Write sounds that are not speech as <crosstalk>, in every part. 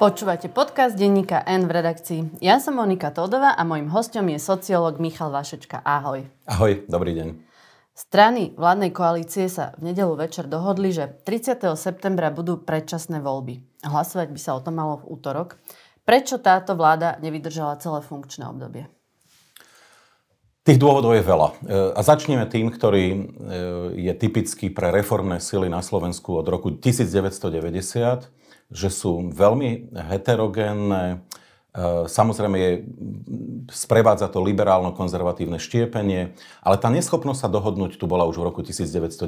Počúvate podcast Denníka N v redakcii. Ja som Monika Todová a mojim hostom je sociológ Michal Vašečka. Ahoj. Ahoj, dobrý deň. Strany vládnej koalície sa v nedelu večer dohodli, že 30. septembra budú predčasné voľby. Hlasovať by sa o tom malo v útorok. Prečo táto vláda nevydržala celé funkčné obdobie? Tých dôvodov je veľa. E, a začneme tým, ktorý e, je typický pre reformné sily na Slovensku od roku 1990 že sú veľmi heterogénne. E, samozrejme, je, sprevádza to liberálno-konzervatívne štiepenie, ale tá neschopnosť sa dohodnúť tu bola už v roku 1990,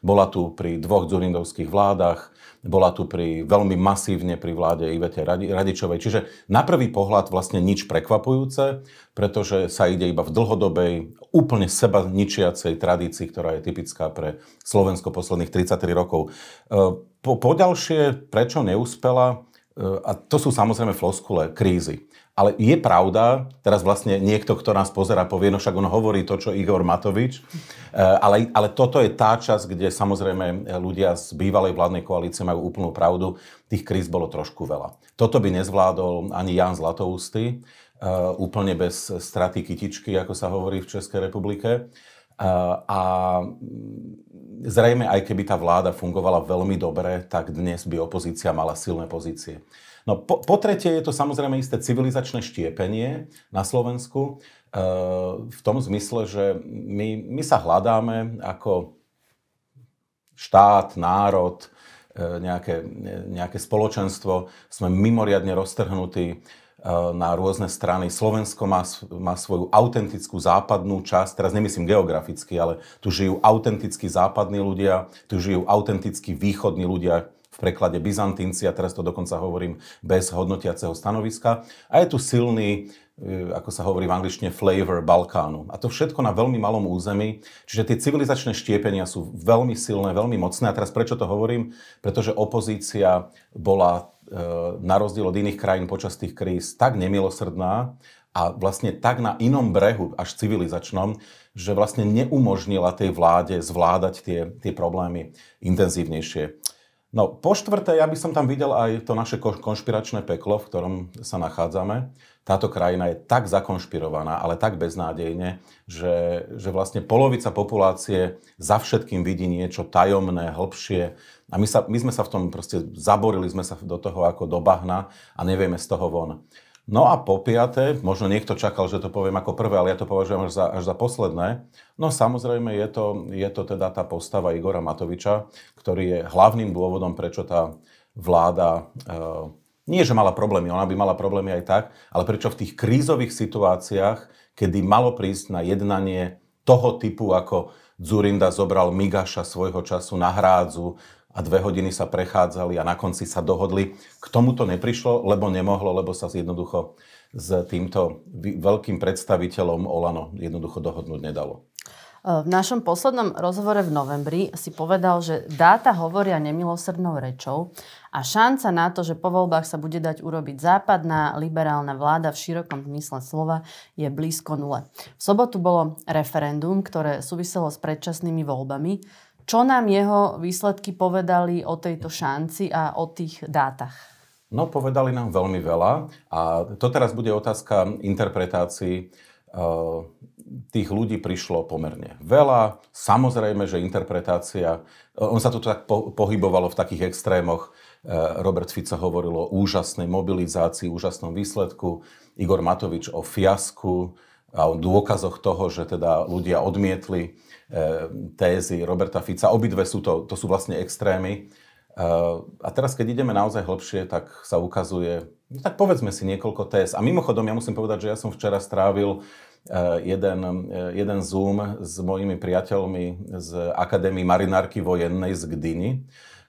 bola tu pri dvoch dzurindovských vládach, bola tu pri, veľmi masívne pri vláde Ivete Radičovej. Čiže na prvý pohľad vlastne nič prekvapujúce, pretože sa ide iba v dlhodobej, úplne seba ničiacej tradícii, ktorá je typická pre Slovensko posledných 33 rokov. E, po, ďalšie, prečo neúspela, e, a to sú samozrejme floskule, krízy. Ale je pravda, teraz vlastne niekto, kto nás pozera, povie, no však on hovorí to, čo Igor Matovič, e, ale, ale toto je tá časť, kde samozrejme e, ľudia z bývalej vládnej koalície majú úplnú pravdu, tých kríz bolo trošku veľa. Toto by nezvládol ani Jan Zlatousty, úplne bez straty kytičky, ako sa hovorí v Českej republike. A zrejme, aj keby tá vláda fungovala veľmi dobre, tak dnes by opozícia mala silné pozície. No po, po tretie je to samozrejme isté civilizačné štiepenie na Slovensku e, v tom zmysle, že my, my sa hľadáme ako štát, národ, e, nejaké, nejaké spoločenstvo, sme mimoriadne roztrhnutí E, na rôzne strany. Slovensko má, má svoju autentickú západnú časť, teraz nemyslím geograficky, ale tu žijú autentickí západní ľudia, tu žijú autentickí východní ľudia, v preklade Byzantinci, a teraz to dokonca hovorím bez hodnotiaceho stanoviska. A je tu silný E, ako sa hovorí v angličtine, flavor Balkánu. A to všetko na veľmi malom území. Čiže tie civilizačné štiepenia sú veľmi silné, veľmi mocné. A teraz prečo to hovorím? Pretože opozícia bola e, na rozdiel od iných krajín počas tých kríz tak nemilosrdná a vlastne tak na inom brehu, až civilizačnom, že vlastne neumožnila tej vláde zvládať tie, tie problémy intenzívnejšie. No, po štvrté, ja by som tam videl aj to naše konšpiračné peklo, v ktorom sa nachádzame táto krajina je tak zakonšpirovaná, ale tak beznádejne, že, že vlastne polovica populácie za všetkým vidí niečo tajomné, hlbšie. A my, sa, my sme sa v tom proste zaborili, sme sa do toho ako do bahna a nevieme z toho von. No a po piaté, možno niekto čakal, že to poviem ako prvé, ale ja to považujem až za, až za posledné. No samozrejme je to, je to teda tá postava Igora Matoviča, ktorý je hlavným dôvodom, prečo tá vláda e, nie, že mala problémy, ona by mala problémy aj tak, ale prečo v tých krízových situáciách, kedy malo prísť na jednanie toho typu, ako Zurinda zobral Migaša svojho času na hrádzu a dve hodiny sa prechádzali a na konci sa dohodli, k tomuto neprišlo, lebo nemohlo, lebo sa jednoducho s týmto veľkým predstaviteľom Olano jednoducho dohodnúť nedalo. E, v našom poslednom rozhovore v novembri si povedal, že dáta hovoria nemilosrdnou rečou a šanca na to, že po voľbách sa bude dať urobiť západná liberálna vláda v širokom zmysle slova je blízko nule. V sobotu bolo referendum, ktoré súviselo s predčasnými voľbami. Čo nám jeho výsledky povedali o tejto šanci a o tých dátach? No, povedali nám veľmi veľa a to teraz bude otázka interpretácií. Eh, tých ľudí prišlo pomerne veľa. Samozrejme, že interpretácia, eh, on sa tu tak po- pohybovalo v takých extrémoch, E, Robert Fico hovoril o úžasnej mobilizácii, úžasnom výsledku, Igor Matovič o fiasku a o dôkazoch toho, že teda ľudia odmietli e, tézy Roberta Fica. Obidve sú to, to sú vlastne extrémy. E, a teraz, keď ideme naozaj hlbšie, tak sa ukazuje, no tak povedzme si niekoľko téz. A mimochodom, ja musím povedať, že ja som včera strávil jeden, jeden Zoom s mojimi priateľmi z Akadémie marinárky vojennej z Gdyni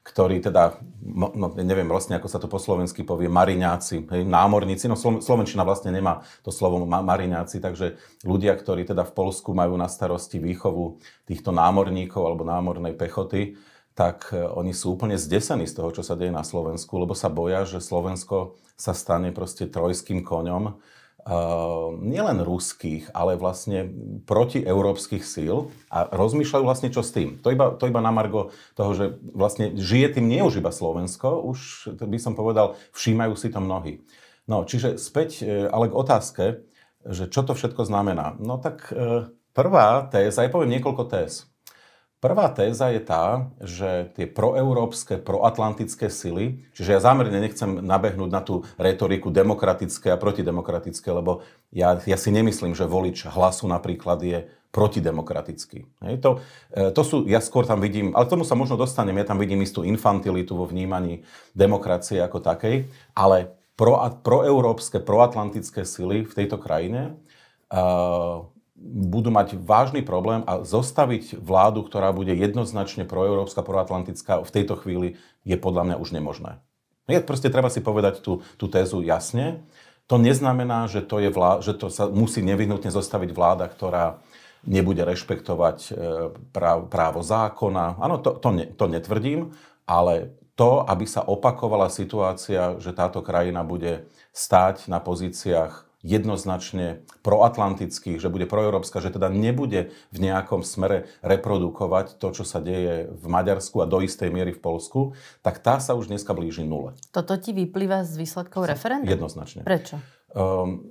ktorí teda, no, no, neviem vlastne, ako sa to po slovensky povie, mariňáci, hej, námorníci, no slovenčina vlastne nemá to slovo ma- mariňáci, takže ľudia, ktorí teda v Polsku majú na starosti výchovu týchto námorníkov alebo námornej pechoty, tak e, oni sú úplne zdesení z toho, čo sa deje na Slovensku, lebo sa boja, že Slovensko sa stane proste trojským koňom, Ehm, nielen ruských, ale vlastne protieurópskych síl a rozmýšľajú vlastne čo s tým. To iba, to iba na margo toho, že vlastne žije tým nie už iba Slovensko, už by som povedal, všímajú si to mnohí. No, čiže späť e, ale k otázke, že čo to všetko znamená. No tak e, prvá téza, ja poviem niekoľko téz. Prvá téza je tá, že tie proeurópske, proatlantické sily, čiže ja zámerne nechcem nabehnúť na tú retoriku demokratické a protidemokratické, lebo ja, ja si nemyslím, že volič hlasu napríklad je protidemokratický. Hej, to, e, to sú, ja skôr tam vidím, ale tomu sa možno dostanem, ja tam vidím istú infantilitu vo vnímaní demokracie ako takej, ale pro, proeurópske, proatlantické sily v tejto krajine uh, budú mať vážny problém a zostaviť vládu, ktorá bude jednoznačne proeurópska, proatlantická, v tejto chvíli je podľa mňa už nemožné. Je proste treba si povedať tú, tú tézu jasne. To neznamená, že to, je vlá- že to sa musí nevyhnutne zostaviť vláda, ktorá nebude rešpektovať e, právo zákona. Áno, to, to, ne, to netvrdím, ale to, aby sa opakovala situácia, že táto krajina bude stáť na pozíciách jednoznačne proatlantických, že bude proeurópska, že teda nebude v nejakom smere reprodukovať to, čo sa deje v Maďarsku a do istej miery v Polsku, tak tá sa už dneska blíži nule. Toto ti vyplýva z výsledkov referenda? Jednoznačne. Prečo? Um,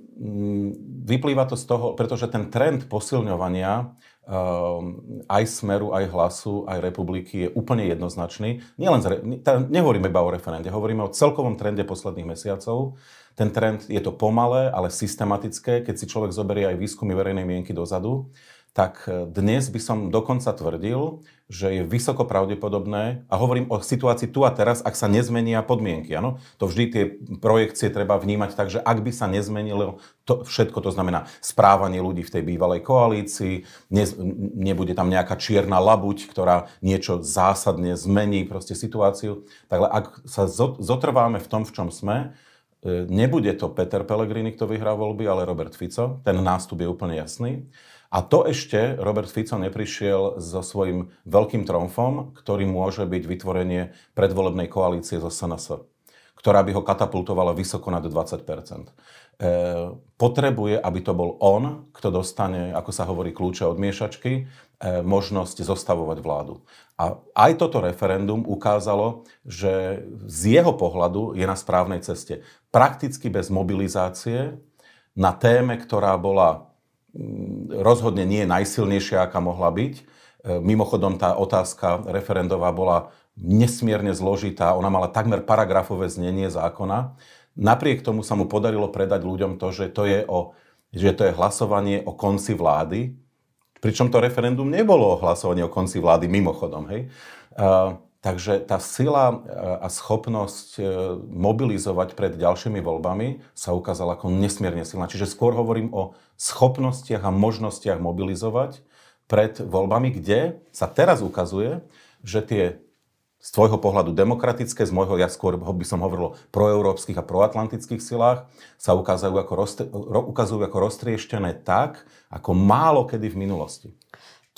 vyplýva to z toho, pretože ten trend posilňovania ehm, aj Smeru, aj Hlasu, aj Republiky je úplne jednoznačný. Nielen zre, nehovoríme iba o referende, hovoríme o celkovom trende posledných mesiacov ten trend je to pomalé, ale systematické. Keď si človek zoberie aj výskumy verejnej mienky dozadu, tak e, dnes by som dokonca tvrdil, že je vysoko pravdepodobné, a hovorím o situácii tu a teraz, ak sa nezmenia podmienky. Ano? To vždy tie projekcie treba vnímať tak, že ak by sa nezmenilo to všetko, to znamená správanie ľudí v tej bývalej koalícii, ne, nebude tam nejaká čierna labuť, ktorá niečo zásadne zmení proste situáciu. Takže ak sa zotrváme v tom, v čom sme, E, nebude to Peter Pellegrini, kto vyhrá voľby, ale Robert Fico. Ten nástup je úplne jasný. A to ešte Robert Fico neprišiel so svojím veľkým tromfom, ktorý môže byť vytvorenie predvolebnej koalície zo SNS, ktorá by ho katapultovala vysoko nad 20 e, potrebuje, aby to bol on, kto dostane, ako sa hovorí, kľúče od miešačky E, možnosť zostavovať vládu. A aj toto referendum ukázalo, že z jeho pohľadu je na správnej ceste. Prakticky bez mobilizácie na téme, ktorá bola mm, rozhodne nie najsilnejšia, aká mohla byť. E, mimochodom, tá otázka referendová bola nesmierne zložitá. Ona mala takmer paragrafové znenie zákona. Napriek tomu sa mu podarilo predať ľuďom to, že to je, o, že to je hlasovanie o konci vlády, Pričom to referendum nebolo o hlasovanie o konci vlády, mimochodom. Hej? Uh, takže tá sila e, a schopnosť e, mobilizovať pred ďalšími voľbami sa ukázala ako nesmierne silná. Čiže skôr hovorím o schopnostiach a možnostiach mobilizovať pred voľbami, kde sa teraz ukazuje, že tie z tvojho pohľadu demokratické, z môjho, ja skôr by som hovoril o proeurópskych a proatlantických silách, sa ukazujú ako, ukazujú ako roztrieštené tak, ako málo kedy v minulosti.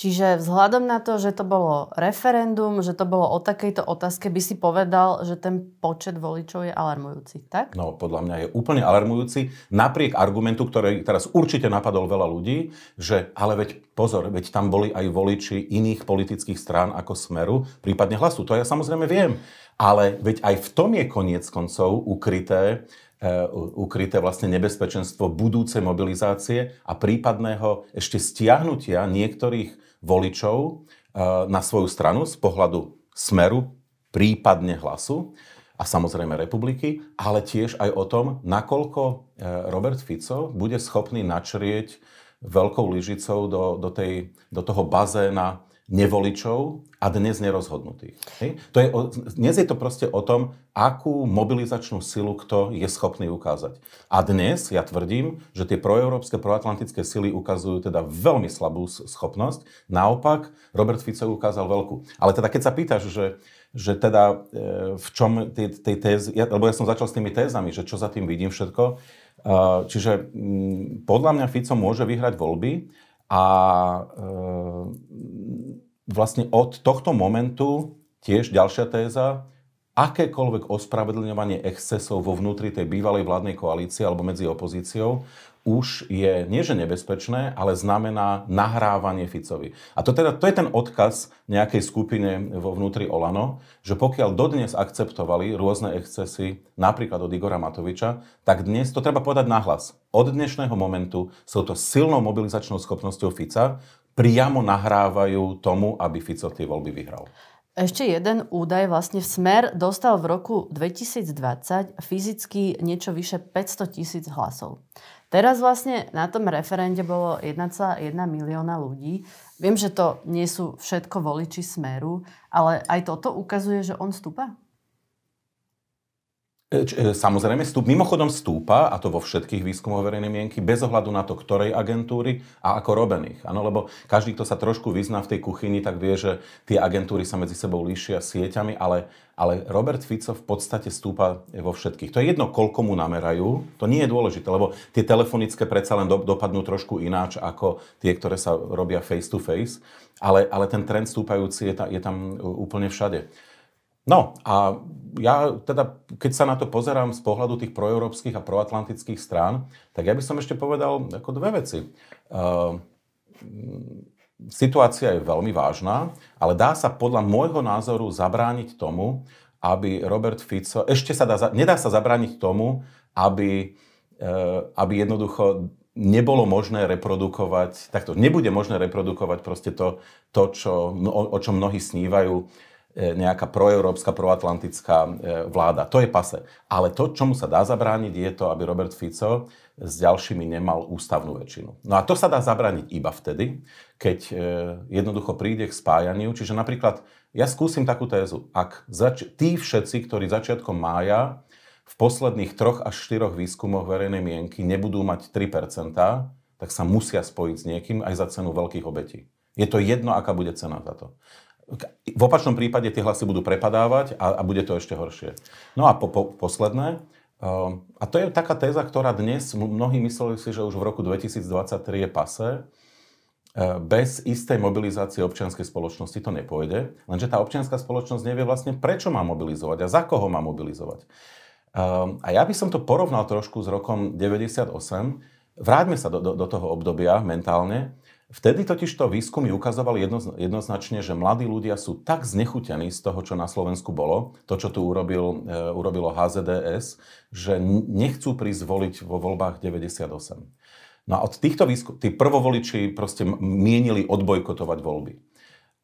Čiže vzhľadom na to, že to bolo referendum, že to bolo o takejto otázke, by si povedal, že ten počet voličov je alarmujúci, tak? No, podľa mňa je úplne alarmujúci, napriek argumentu, ktorý teraz určite napadol veľa ľudí, že ale veď pozor, veď tam boli aj voliči iných politických strán ako Smeru, prípadne Hlasu. To ja samozrejme viem. Ale veď aj v tom je koniec koncov ukryté, e, ukryté vlastne nebezpečenstvo budúcej mobilizácie a prípadného ešte stiahnutia niektorých voličov eh, na svoju stranu z pohľadu smeru, prípadne hlasu a samozrejme republiky, ale tiež aj o tom, nakoľko eh, Robert Fico bude schopný načrieť veľkou lyžicou do, do, tej, do toho bazéna nevoličov a dnes nerozhodnutých. Hej? To je, dnes je to proste o tom, akú mobilizačnú silu kto je schopný ukázať. A dnes ja tvrdím, že tie proeurópske, proatlantické sily ukazujú teda veľmi slabú schopnosť. Naopak, Robert Fico ukázal veľkú. Ale teda keď sa pýtaš, že, že teda e, v čom tej, tej tézy, ja, lebo ja som začal s tými tézami, že čo za tým vidím všetko, e, Čiže podľa mňa Fico môže vyhrať voľby, a e, vlastne od tohto momentu tiež ďalšia téza, akékoľvek ospravedlňovanie excesov vo vnútri tej bývalej vládnej koalície alebo medzi opozíciou už je nie že nebezpečné, ale znamená nahrávanie Ficovi. A to, teda, to je ten odkaz nejakej skupine vo vnútri Olano, že pokiaľ dodnes akceptovali rôzne excesy napríklad od Igora Matoviča, tak dnes to treba povedať nahlas. Od dnešného momentu sú to silnou mobilizačnou schopnosťou Fica priamo nahrávajú tomu, aby Fico tie voľby vyhral. Ešte jeden údaj, vlastne Smer dostal v roku 2020 fyzicky niečo vyše 500 tisíc hlasov. Teraz vlastne na tom referende bolo 1,1 milióna ľudí. Viem, že to nie sú všetko voliči Smeru, ale aj toto ukazuje, že on stúpa? E, e, samozrejme, stúp, mimochodom stúpa, a to vo všetkých výskumoch verejnej mienky, bez ohľadu na to, ktorej agentúry a ako robených. Áno, lebo každý, kto sa trošku vyzná v tej kuchyni, tak vie, že tie agentúry sa medzi sebou líšia sieťami, ale ale Robert Fico v podstate stúpa vo všetkých. To je jedno, koľko mu namerajú, to nie je dôležité, lebo tie telefonické predsa len do, dopadnú trošku ináč ako tie, ktoré sa robia face to face, ale, ale ten trend stúpajúci je, ta, je tam úplne všade. No a ja teda, keď sa na to pozerám z pohľadu tých proeurópskych a proatlantických strán, tak ja by som ešte povedal ako dve veci. Uh, Situácia je veľmi vážna, ale dá sa podľa môjho názoru zabrániť tomu, aby Robert Fico, ešte sa dá, nedá sa zabrániť tomu, aby, e, aby jednoducho nebolo možné reprodukovať, takto nebude možné reprodukovať proste to, to čo, o, o čom mnohí snívajú, e, nejaká proeurópska, proatlantická e, vláda. To je pase. Ale to, čomu sa dá zabrániť, je to, aby Robert Fico s ďalšími nemal ústavnú väčšinu. No a to sa dá zabraniť iba vtedy, keď e, jednoducho príde k spájaniu. Čiže napríklad, ja skúsim takú tézu, ak zač- tí všetci, ktorí začiatkom mája v posledných troch až štyroch výskumoch verejnej mienky nebudú mať 3%, tak sa musia spojiť s niekým aj za cenu veľkých obetí. Je to jedno, aká bude cena za to. V opačnom prípade tie hlasy budú prepadávať a, a bude to ešte horšie. No a po, po, posledné, Ehm, a to je taká téza, ktorá dnes mnohí mysleli si, že už v roku 2023 je pase. Ehm, bez istej mobilizácie občianskej spoločnosti to nepôjde. Lenže tá občianská spoločnosť nevie vlastne, prečo má mobilizovať a za koho má mobilizovať. Ehm, a ja by som to porovnal trošku s rokom 98. Vráťme sa do, do, do toho obdobia mentálne. Vtedy totiž to výskumy ukazovali jedno, jednoznačne, že mladí ľudia sú tak znechutení z toho, čo na Slovensku bolo, to, čo tu urobil, e, urobilo HZDS, že nechcú prísť voliť vo voľbách 98. No a od týchto výskum, tí prvovoliči proste mienili odbojkotovať voľby.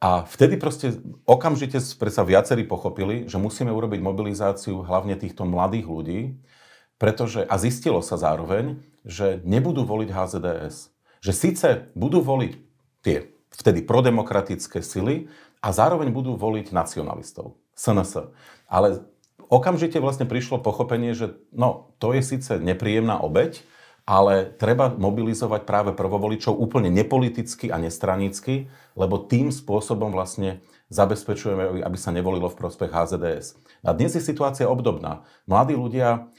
A vtedy proste okamžite sa viacerí pochopili, že musíme urobiť mobilizáciu hlavne týchto mladých ľudí, pretože, a zistilo sa zároveň, že nebudú voliť HZDS že síce budú voliť tie vtedy prodemokratické sily a zároveň budú voliť nacionalistov, SNS. Ale okamžite vlastne prišlo pochopenie, že no, to je síce nepríjemná obeď, ale treba mobilizovať práve prvovoličov úplne nepoliticky a nestranicky, lebo tým spôsobom vlastne zabezpečujeme, aby sa nevolilo v prospech HZDS. A dnes je situácia obdobná. Mladí ľudia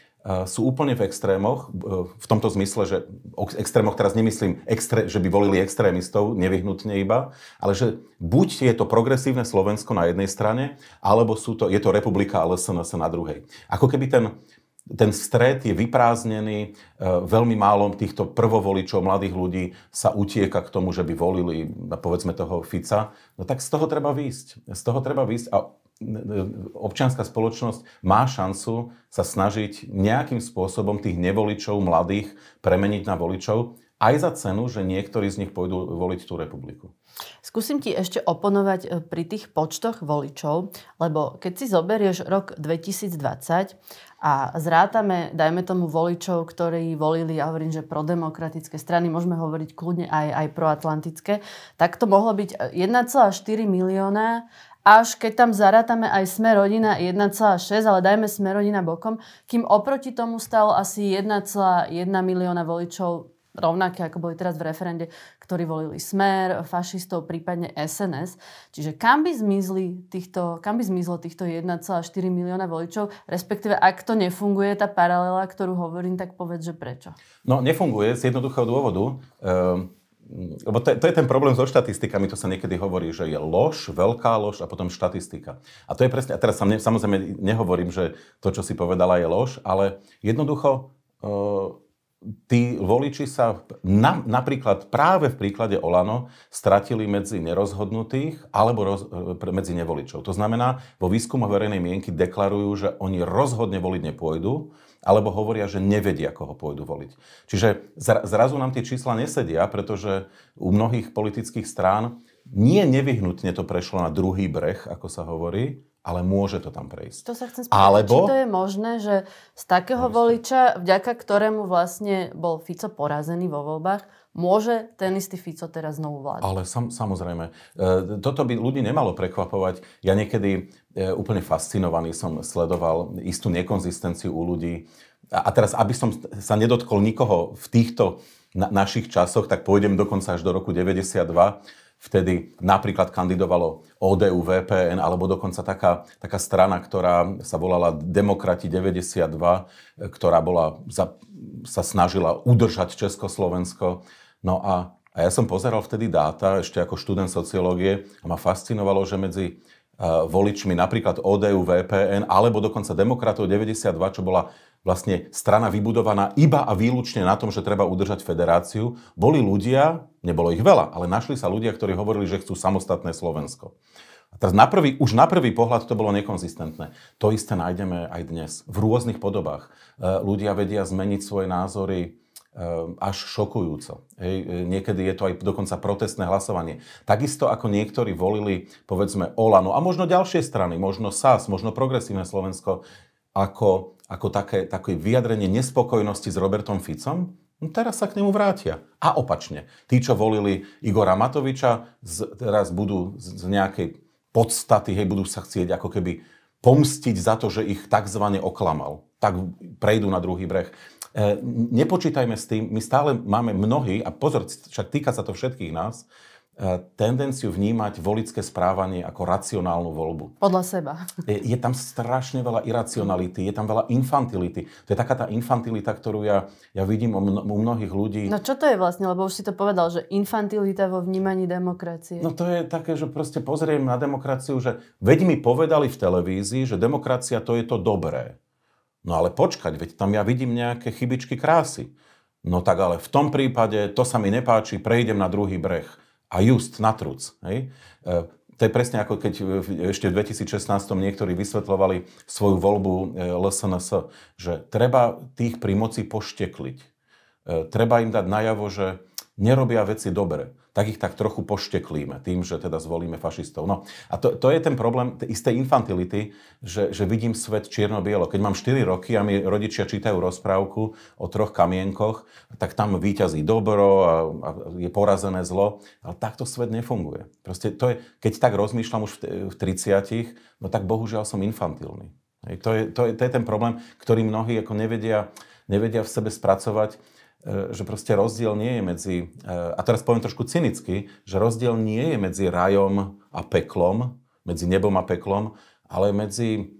sú úplne v extrémoch, e, v tomto zmysle, že extrémoch teraz nemyslím, extré, že by volili extrémistov, nevyhnutne iba, ale že buď je to progresívne Slovensko na jednej strane, alebo sú to, je to republika a LSNS na druhej. Ako keby ten, ten stred je vyprázdnený, e, veľmi málo týchto prvovoličov, mladých ľudí sa utieka k tomu, že by volili, povedzme toho Fica, no tak z toho treba výjsť. Z toho treba výjsť a občianská spoločnosť má šancu sa snažiť nejakým spôsobom tých nevoličov mladých premeniť na voličov aj za cenu, že niektorí z nich pôjdu voliť tú republiku. Skúsim ti ešte oponovať e, pri tých počtoch voličov, lebo keď si zoberieš rok 2020 a zrátame, dajme tomu voličov, ktorí volili, ja hovorím, že prodemokratické strany, môžeme hovoriť kľudne aj, aj proatlantické, tak to mohlo byť 1,4 e, milióna až keď tam zarátame aj sme rodina 1,6, ale dajme sme rodina bokom, kým oproti tomu stalo asi 1,1 milióna voličov rovnaké, ako boli teraz v referende, ktorí volili Smer, fašistov, prípadne SNS. Čiže kam by, zmizli týchto, kam by zmizlo týchto 1,4 milióna voličov? Respektíve, ak to nefunguje, tá paralela, ktorú hovorím, tak povedz, že prečo? No, nefunguje z jednoduchého dôvodu. Ehm lebo to, to je ten problém so štatistikami, to sa niekedy hovorí, že je lož, veľká lož a potom štatistika. A to je presne, a teraz sa ne, samozrejme nehovorím, že to, čo si povedala, je lož, ale jednoducho eh, tí voliči sa na, napríklad práve v príklade Olano stratili medzi nerozhodnutých alebo roz, e, medzi nevoličov. To znamená, vo výskumu verejnej mienky deklarujú, že oni rozhodne voliť nepôjdu, alebo hovoria, že nevedia, koho pôjdu voliť. Čiže zrazu nám tie čísla nesedia, pretože u mnohých politických strán nie nevyhnutne to prešlo na druhý breh, ako sa hovorí, ale môže to tam prejsť. To sa chcem spýtať, Alebo... či to je možné, že z takého no, voliča, vďaka ktorému vlastne bol Fico porazený vo voľbách, môže ten istý Fico teraz znovu vládať. Ale sam, samozrejme, e, toto by ľudí nemalo prekvapovať. Ja niekedy e, úplne fascinovaný som sledoval istú nekonzistenciu u ľudí. A, a teraz, aby som sa nedotkol nikoho v týchto na, našich časoch, tak pôjdem dokonca až do roku 92 vtedy napríklad kandidovalo ODU, VPN alebo dokonca taká, taká strana, ktorá sa volala Demokrati 92, ktorá bola, za, sa snažila udržať Československo. No a, a ja som pozeral vtedy dáta ešte ako študent sociológie a ma fascinovalo, že medzi eh, voličmi napríklad ODU, VPN alebo dokonca Demokratov 92, čo bola vlastne strana vybudovaná iba a výlučne na tom, že treba udržať federáciu, boli ľudia, nebolo ich veľa, ale našli sa ľudia, ktorí hovorili, že chcú samostatné Slovensko. A teraz na prvý, už na prvý pohľad to bolo nekonzistentné. To isté nájdeme aj dnes. V rôznych podobách. E, ľudia vedia zmeniť svoje názory e, až šokujúco. Hej, e, niekedy je to aj dokonca protestné hlasovanie. Takisto ako niektorí volili, povedzme, Olano a možno ďalšie strany, možno SAS, možno Progresívne Slovensko, ako ako také, také vyjadrenie nespokojnosti s Robertom Ficom, no teraz sa k nemu vrátia. A opačne. Tí, čo volili Igora Matoviča, z, teraz budú z, z nejakej podstaty, hej, budú sa chcieť ako keby pomstiť za to, že ich tzv. oklamal. Tak prejdú na druhý breh. E, nepočítajme s tým, my stále máme mnohí, a pozor, však týka sa to všetkých nás, tendenciu vnímať volické správanie ako racionálnu voľbu. Podľa seba. Je, je tam strašne veľa iracionality, je tam veľa infantility. To je taká tá infantilita, ktorú ja, ja vidím u, mno, u mnohých ľudí. No čo to je vlastne? Lebo už si to povedal, že infantilita vo vnímaní demokracie. No to je také, že proste pozriem na demokraciu, že veď mi povedali v televízii, že demokracia to je to dobré. No ale počkať, veď tam ja vidím nejaké chybičky krásy. No tak ale v tom prípade to sa mi nepáči, prejdem na druhý breh a just na truc. Hej? E, to je presne ako keď ešte v 2016 niektorí vysvetľovali svoju voľbu e, LSNS, že treba tých pri moci poštekliť. E, treba im dať najavo, že nerobia veci dobre tak ich tak trochu pošteklíme tým, že teda zvolíme fašistov. No a to, to je ten problém istej infantility, že, že vidím svet čierno-bielo. Keď mám 4 roky a mi rodičia čítajú rozprávku o troch kamienkoch, tak tam výťazí dobro a, a je porazené zlo, ale takto svet nefunguje. Proste to je, keď tak rozmýšľam už v, v 30 no tak bohužiaľ som infantilný. Hej, to, je, to, je, to je ten problém, ktorý mnohí ako nevedia, nevedia v sebe spracovať E, že proste rozdiel nie je medzi, e, a teraz poviem trošku cynicky, že rozdiel nie je medzi rajom a peklom, medzi nebom a peklom, ale medzi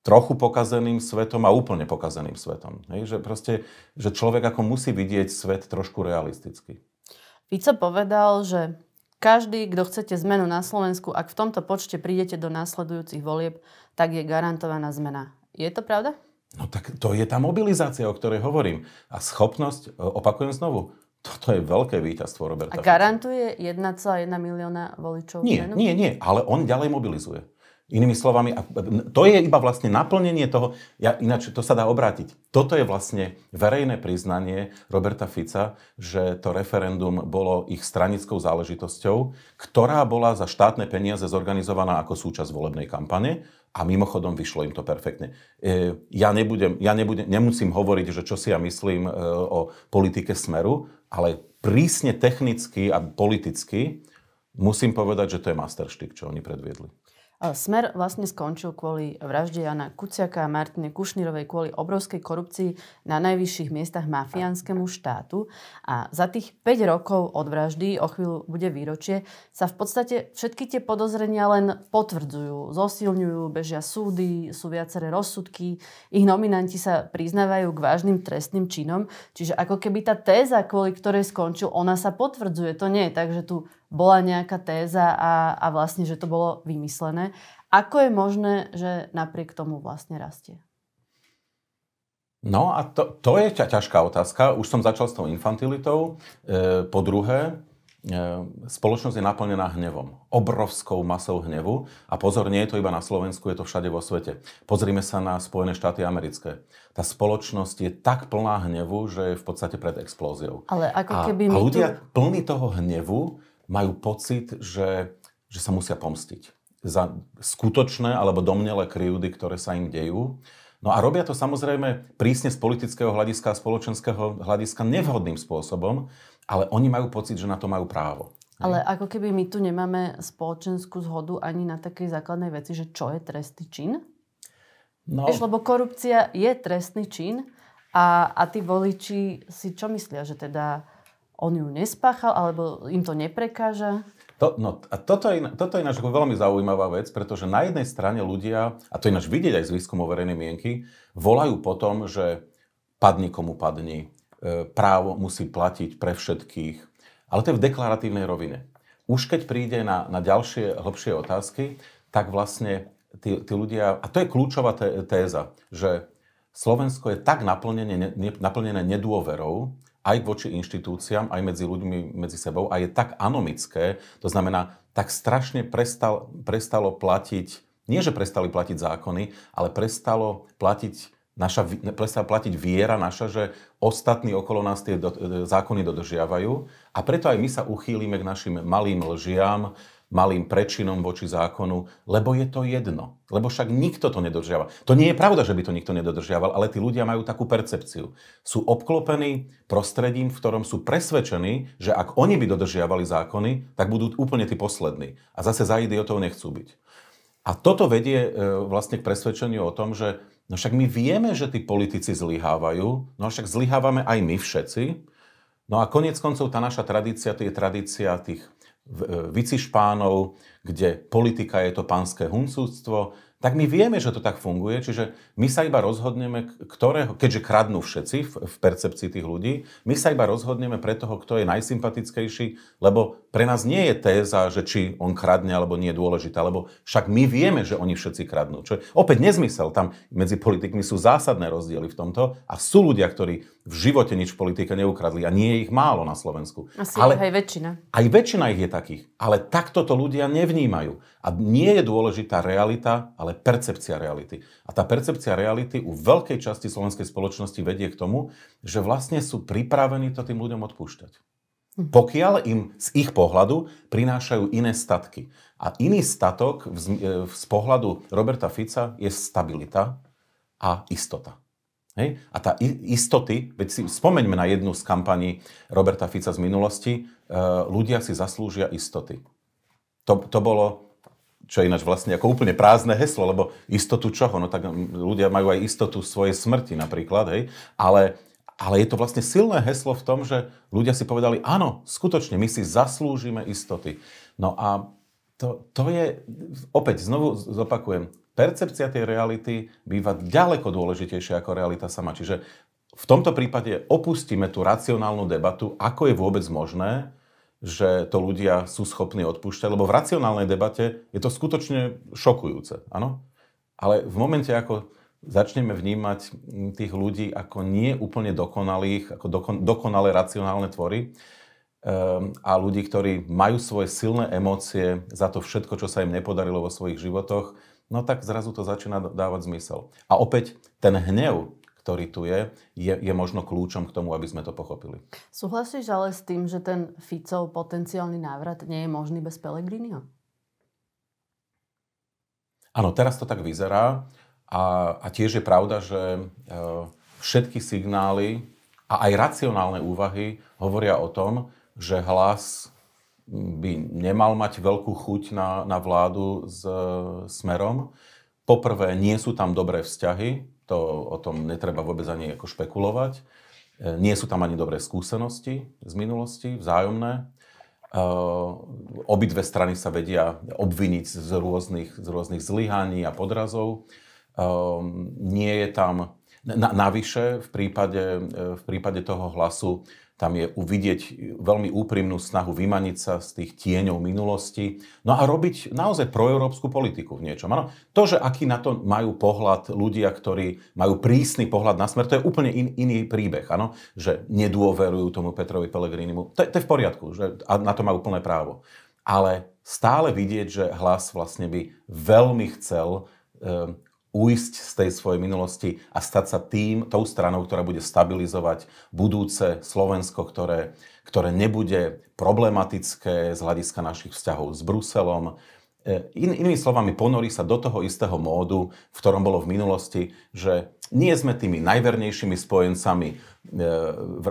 trochu pokazeným svetom a úplne pokazeným svetom. Hej, že proste, že človek ako musí vidieť svet trošku realisticky. Fico povedal, že každý, kto chcete zmenu na Slovensku, ak v tomto počte prídete do následujúcich volieb, tak je garantovaná zmena. Je to pravda? No tak to je tá mobilizácia, o ktorej hovorím. A schopnosť, e, opakujem znovu, toto je veľké víťazstvo Roberta. A garantuje 1,1 milióna voličov? Nie, ženu? nie, nie, ale on ďalej mobilizuje. Inými slovami, e, to je iba vlastne naplnenie toho, ja, ináč to sa dá obrátiť. Toto je vlastne verejné priznanie Roberta Fica, že to referendum bolo ich stranickou záležitosťou, ktorá bola za štátne peniaze zorganizovaná ako súčasť volebnej kampane a mimochodom vyšlo im to perfektne. E, ja, nebudem, ja nebudem, nemusím hovoriť, že čo si ja myslím e, o politike Smeru, ale prísne technicky a politicky musím povedať, že to je masterštik, čo oni predviedli. Smer vlastne skončil kvôli vražde Jana Kuciaka a Martine Kušnírovej kvôli obrovskej korupcii na najvyšších miestach mafiánskému štátu. A za tých 5 rokov od vraždy, o chvíľu bude výročie, sa v podstate všetky tie podozrenia len potvrdzujú, zosilňujú, bežia súdy, sú viaceré rozsudky, ich nominanti sa priznávajú k vážnym trestným činom. Čiže ako keby tá téza, kvôli ktorej skončil, ona sa potvrdzuje. To nie je tak, že tu bola nejaká téza a, a vlastne, že to bolo vymyslené. Ako je možné, že napriek tomu vlastne rastie? No a to, to je ťa ťažká otázka. Už som začal s tou infantilitou. E, po druhé, e, spoločnosť je naplnená hnevom. Obrovskou masou hnevu. A pozor, nie je to iba na Slovensku, je to všade vo svete. Pozrime sa na Spojené štáty americké. Tá spoločnosť je tak plná hnevu, že je v podstate pred explóziou. Ale ako keby a, a ľudia tu... plní toho hnevu majú pocit, že, že sa musia pomstiť za skutočné alebo domnelé kryjúdy, ktoré sa im dejú. No a robia to samozrejme prísne z politického hľadiska a spoločenského hľadiska nevhodným spôsobom, ale oni majú pocit, že na to majú právo. Ale ako keby my tu nemáme spoločenskú zhodu ani na takej základnej veci, že čo je trestný čin? No. Eš, lebo korupcia je trestný čin a, a tí voliči si čo myslia, že teda on ju nespáchal, alebo im to neprekáža? To, no, a toto je, toto je ináč veľmi zaujímavá vec, pretože na jednej strane ľudia, a to ináč vidieť aj z výskumu verejnej mienky, volajú po tom, že padni komu e, padni, právo musí platiť pre všetkých, ale to je v deklaratívnej rovine. Už keď príde na, na ďalšie, hlbšie otázky, tak vlastne tí, tí ľudia, a to je kľúčová téza, že Slovensko je tak naplnené, ne, naplnené nedôverou, aj voči inštitúciám, aj medzi ľuďmi medzi sebou a je tak anomické, to znamená, tak strašne prestal, prestalo platiť, nie že prestali platiť zákony, ale prestalo platiť naša, prestala platiť viera naša, že ostatní okolo nás tie do, e, zákony dodržiavajú a preto aj my sa uchýlime k našim malým lžiam, malým prečinom voči zákonu, lebo je to jedno. Lebo však nikto to nedodržiava. To nie je pravda, že by to nikto nedodržiaval, ale tí ľudia majú takú percepciu. Sú obklopení prostredím, v ktorom sú presvedčení, že ak oni by dodržiavali zákony, tak budú úplne tí poslední. A zase za idiotov nechcú byť. A toto vedie e, vlastne k presvedčeniu o tom, že no však my vieme, že tí politici zlyhávajú, no však zlyhávame aj my všetci. No a konec koncov tá naša tradícia, to je tradícia tých Vicišpánov, e, kde politika je to pánske huncúctvo, tak my vieme, že to tak funguje, čiže my sa iba rozhodneme, ktorého, keďže kradnú všetci v, v percepcii tých ľudí, my sa iba rozhodneme pre toho, kto je najsympatickejší, lebo pre nás nie je téza, že či on kradne alebo nie je dôležitá, lebo však my vieme, že oni všetci kradnú. Čo je opäť nezmysel. Tam medzi politikmi sú zásadné rozdiely v tomto a sú ľudia, ktorí v živote nič v politike neukradli a nie je ich málo na Slovensku. Asi ale aj väčšina. Aj väčšina ich je takých. Ale takto to ľudia nevnímajú. A nie je dôležitá realita, ale percepcia reality. A tá percepcia reality u veľkej časti slovenskej spoločnosti vedie k tomu, že vlastne sú pripravení to tým ľuďom odpúšťať. Mhm. Pokiaľ im z ich pohľadu prinášajú iné statky. A iný statok z, e, z pohľadu Roberta Fica je stabilita a istota. Hej? A tá istoty, veď si spomeňme na jednu z kampaní Roberta Fica z minulosti, e, ľudia si zaslúžia istoty. To, to bolo, čo je ináč vlastne ako úplne prázdne heslo, lebo istotu čoho? No tak ľudia majú aj istotu svojej smrti napríklad, hej? Ale ale je to vlastne silné heslo v tom, že ľudia si povedali, áno, skutočne, my si zaslúžime istoty. No a to, to je, opäť znovu zopakujem, percepcia tej reality býva ďaleko dôležitejšia ako realita sama. Čiže v tomto prípade opustíme tú racionálnu debatu, ako je vôbec možné, že to ľudia sú schopní odpúšťať, lebo v racionálnej debate je to skutočne šokujúce, áno? Ale v momente, ako začneme vnímať tých ľudí ako nie úplne dokonalých, ako dokon, dokonalé racionálne tvory um, a ľudí, ktorí majú svoje silné emócie za to všetko, čo sa im nepodarilo vo svojich životoch, no tak zrazu to začína dávať zmysel. A opäť ten hnev, ktorý tu je, je, je možno kľúčom k tomu, aby sme to pochopili. Súhlasíš ale s tým, že ten Ficov potenciálny návrat nie je možný bez Pellegriniho? Áno, teraz to tak vyzerá. A, a tiež je pravda, že e, všetky signály a aj racionálne úvahy hovoria o tom, že hlas by nemal mať veľkú chuť na, na vládu s e, smerom. Poprvé, nie sú tam dobré vzťahy, to o tom netreba vôbec ani ako špekulovať. E, nie sú tam ani dobré skúsenosti z minulosti, vzájomné. Obidve strany sa vedia obviniť z rôznych, z rôznych zlyhaní a podrazov. Um, nie je tam... Na, navyše, v prípade, e, v prípade toho hlasu, tam je uvidieť veľmi úprimnú snahu vymaniť sa z tých tieňov minulosti, no a robiť naozaj proeurópsku politiku v niečom. Ano, to, že aký na to majú pohľad ľudia, ktorí majú prísny pohľad na smer, to je úplne in, iný príbeh, ano? že nedôverujú tomu Petrovi Pelegrinimu. To, to je v poriadku, že, a na to majú úplné právo. Ale stále vidieť, že hlas vlastne by veľmi chcel ehm, ujsť z tej svojej minulosti a stať sa tým, tou stranou, ktorá bude stabilizovať budúce Slovensko, ktoré, ktoré nebude problematické z hľadiska našich vzťahov s Bruselom. E, in, inými slovami, ponorí sa do toho istého módu, v ktorom bolo v minulosti, že nie sme tými najvernejšími spojencami E,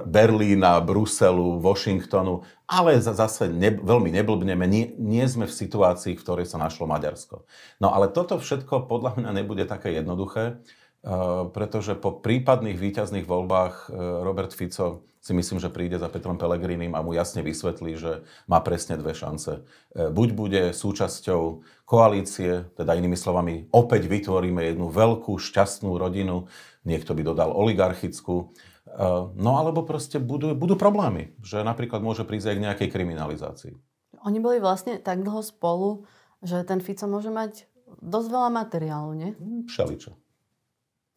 Berlína, Bruselu, Washingtonu, ale zase ne, veľmi neblbneme, nie, nie sme v situácii, v ktorej sa našlo Maďarsko. No ale toto všetko podľa mňa nebude také jednoduché, e, pretože po prípadných výťazných voľbách e, Robert Fico si myslím, že príde za Petrom Pelegrinim a mu jasne vysvetlí, že má presne dve šance. Buď bude súčasťou koalície, teda inými slovami, opäť vytvoríme jednu veľkú šťastnú rodinu, niekto by dodal oligarchickú, Eh, no alebo proste budú, budú problémy, že napríklad môže prísť aj k nejakej kriminalizácii. Oni boli vlastne tak dlho spolu, že ten Fico môže mať dosť veľa materiálu, nie? Mm, všeličo.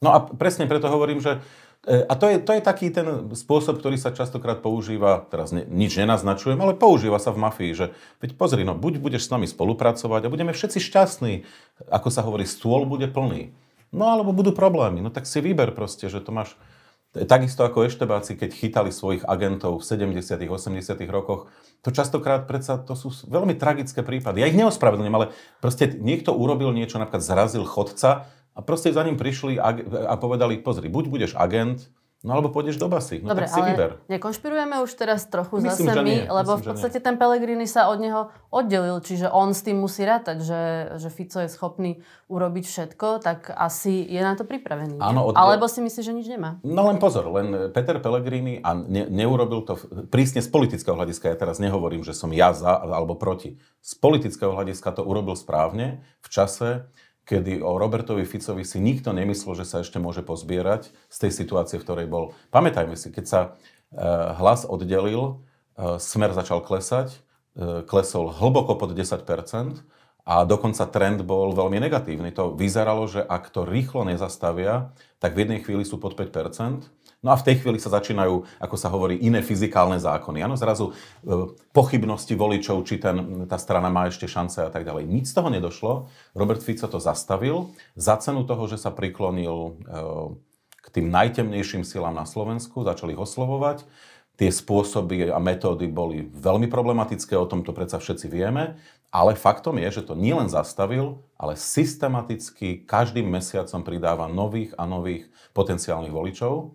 No a presne preto hovorím, že eh, a to je, to je taký ten spôsob, ktorý sa častokrát používa, teraz ne, nič nenaznačujem, ale používa sa v mafii, že veď pozri, no buď budeš s nami spolupracovať a budeme všetci šťastní, ako sa hovorí, stôl bude plný. No alebo budú problémy, no tak si vyber proste, že to máš Takisto ako eštebáci, keď chytali svojich agentov v 70 80 rokoch, to častokrát predsa to sú veľmi tragické prípady. Ja ich neospravedlňujem, ale proste niekto urobil niečo, napríklad zrazil chodca a proste za ním prišli a povedali, pozri, buď budeš agent, No alebo pôjdeš do basy, no Dobre, tak si ale vyber. nekonšpirujeme už teraz trochu Myslím, zase my, lebo Myslím, v podstate ten Pellegrini sa od neho oddelil, čiže on s tým musí rátať, že, že Fico je schopný urobiť všetko, tak asi je na to pripravený. Áno, od... Alebo si myslíš, že nič nemá. No len pozor, len Peter Pellegrini a ne, neurobil to prísne z politického hľadiska, ja teraz nehovorím, že som ja za alebo proti. Z politického hľadiska to urobil správne v čase, kedy o Robertovi Ficovi si nikto nemyslel, že sa ešte môže pozbierať z tej situácie, v ktorej bol. Pamätajme si, keď sa e, hlas oddelil, e, smer začal klesať, e, klesol hlboko pod 10 a dokonca trend bol veľmi negatívny. To vyzeralo, že ak to rýchlo nezastavia, tak v jednej chvíli sú pod 5 No a v tej chvíli sa začínajú, ako sa hovorí, iné fyzikálne zákony. Áno, zrazu e, pochybnosti voličov, či ten, tá strana má ešte šance a tak ďalej. Nic z toho nedošlo. Robert Fico to zastavil za cenu toho, že sa priklonil e, k tým najtemnejším silám na Slovensku, začali ho oslovovať. Tie spôsoby a metódy boli veľmi problematické, o tom to predsa všetci vieme, ale faktom je, že to nielen zastavil, ale systematicky každým mesiacom pridáva nových a nových potenciálnych voličov.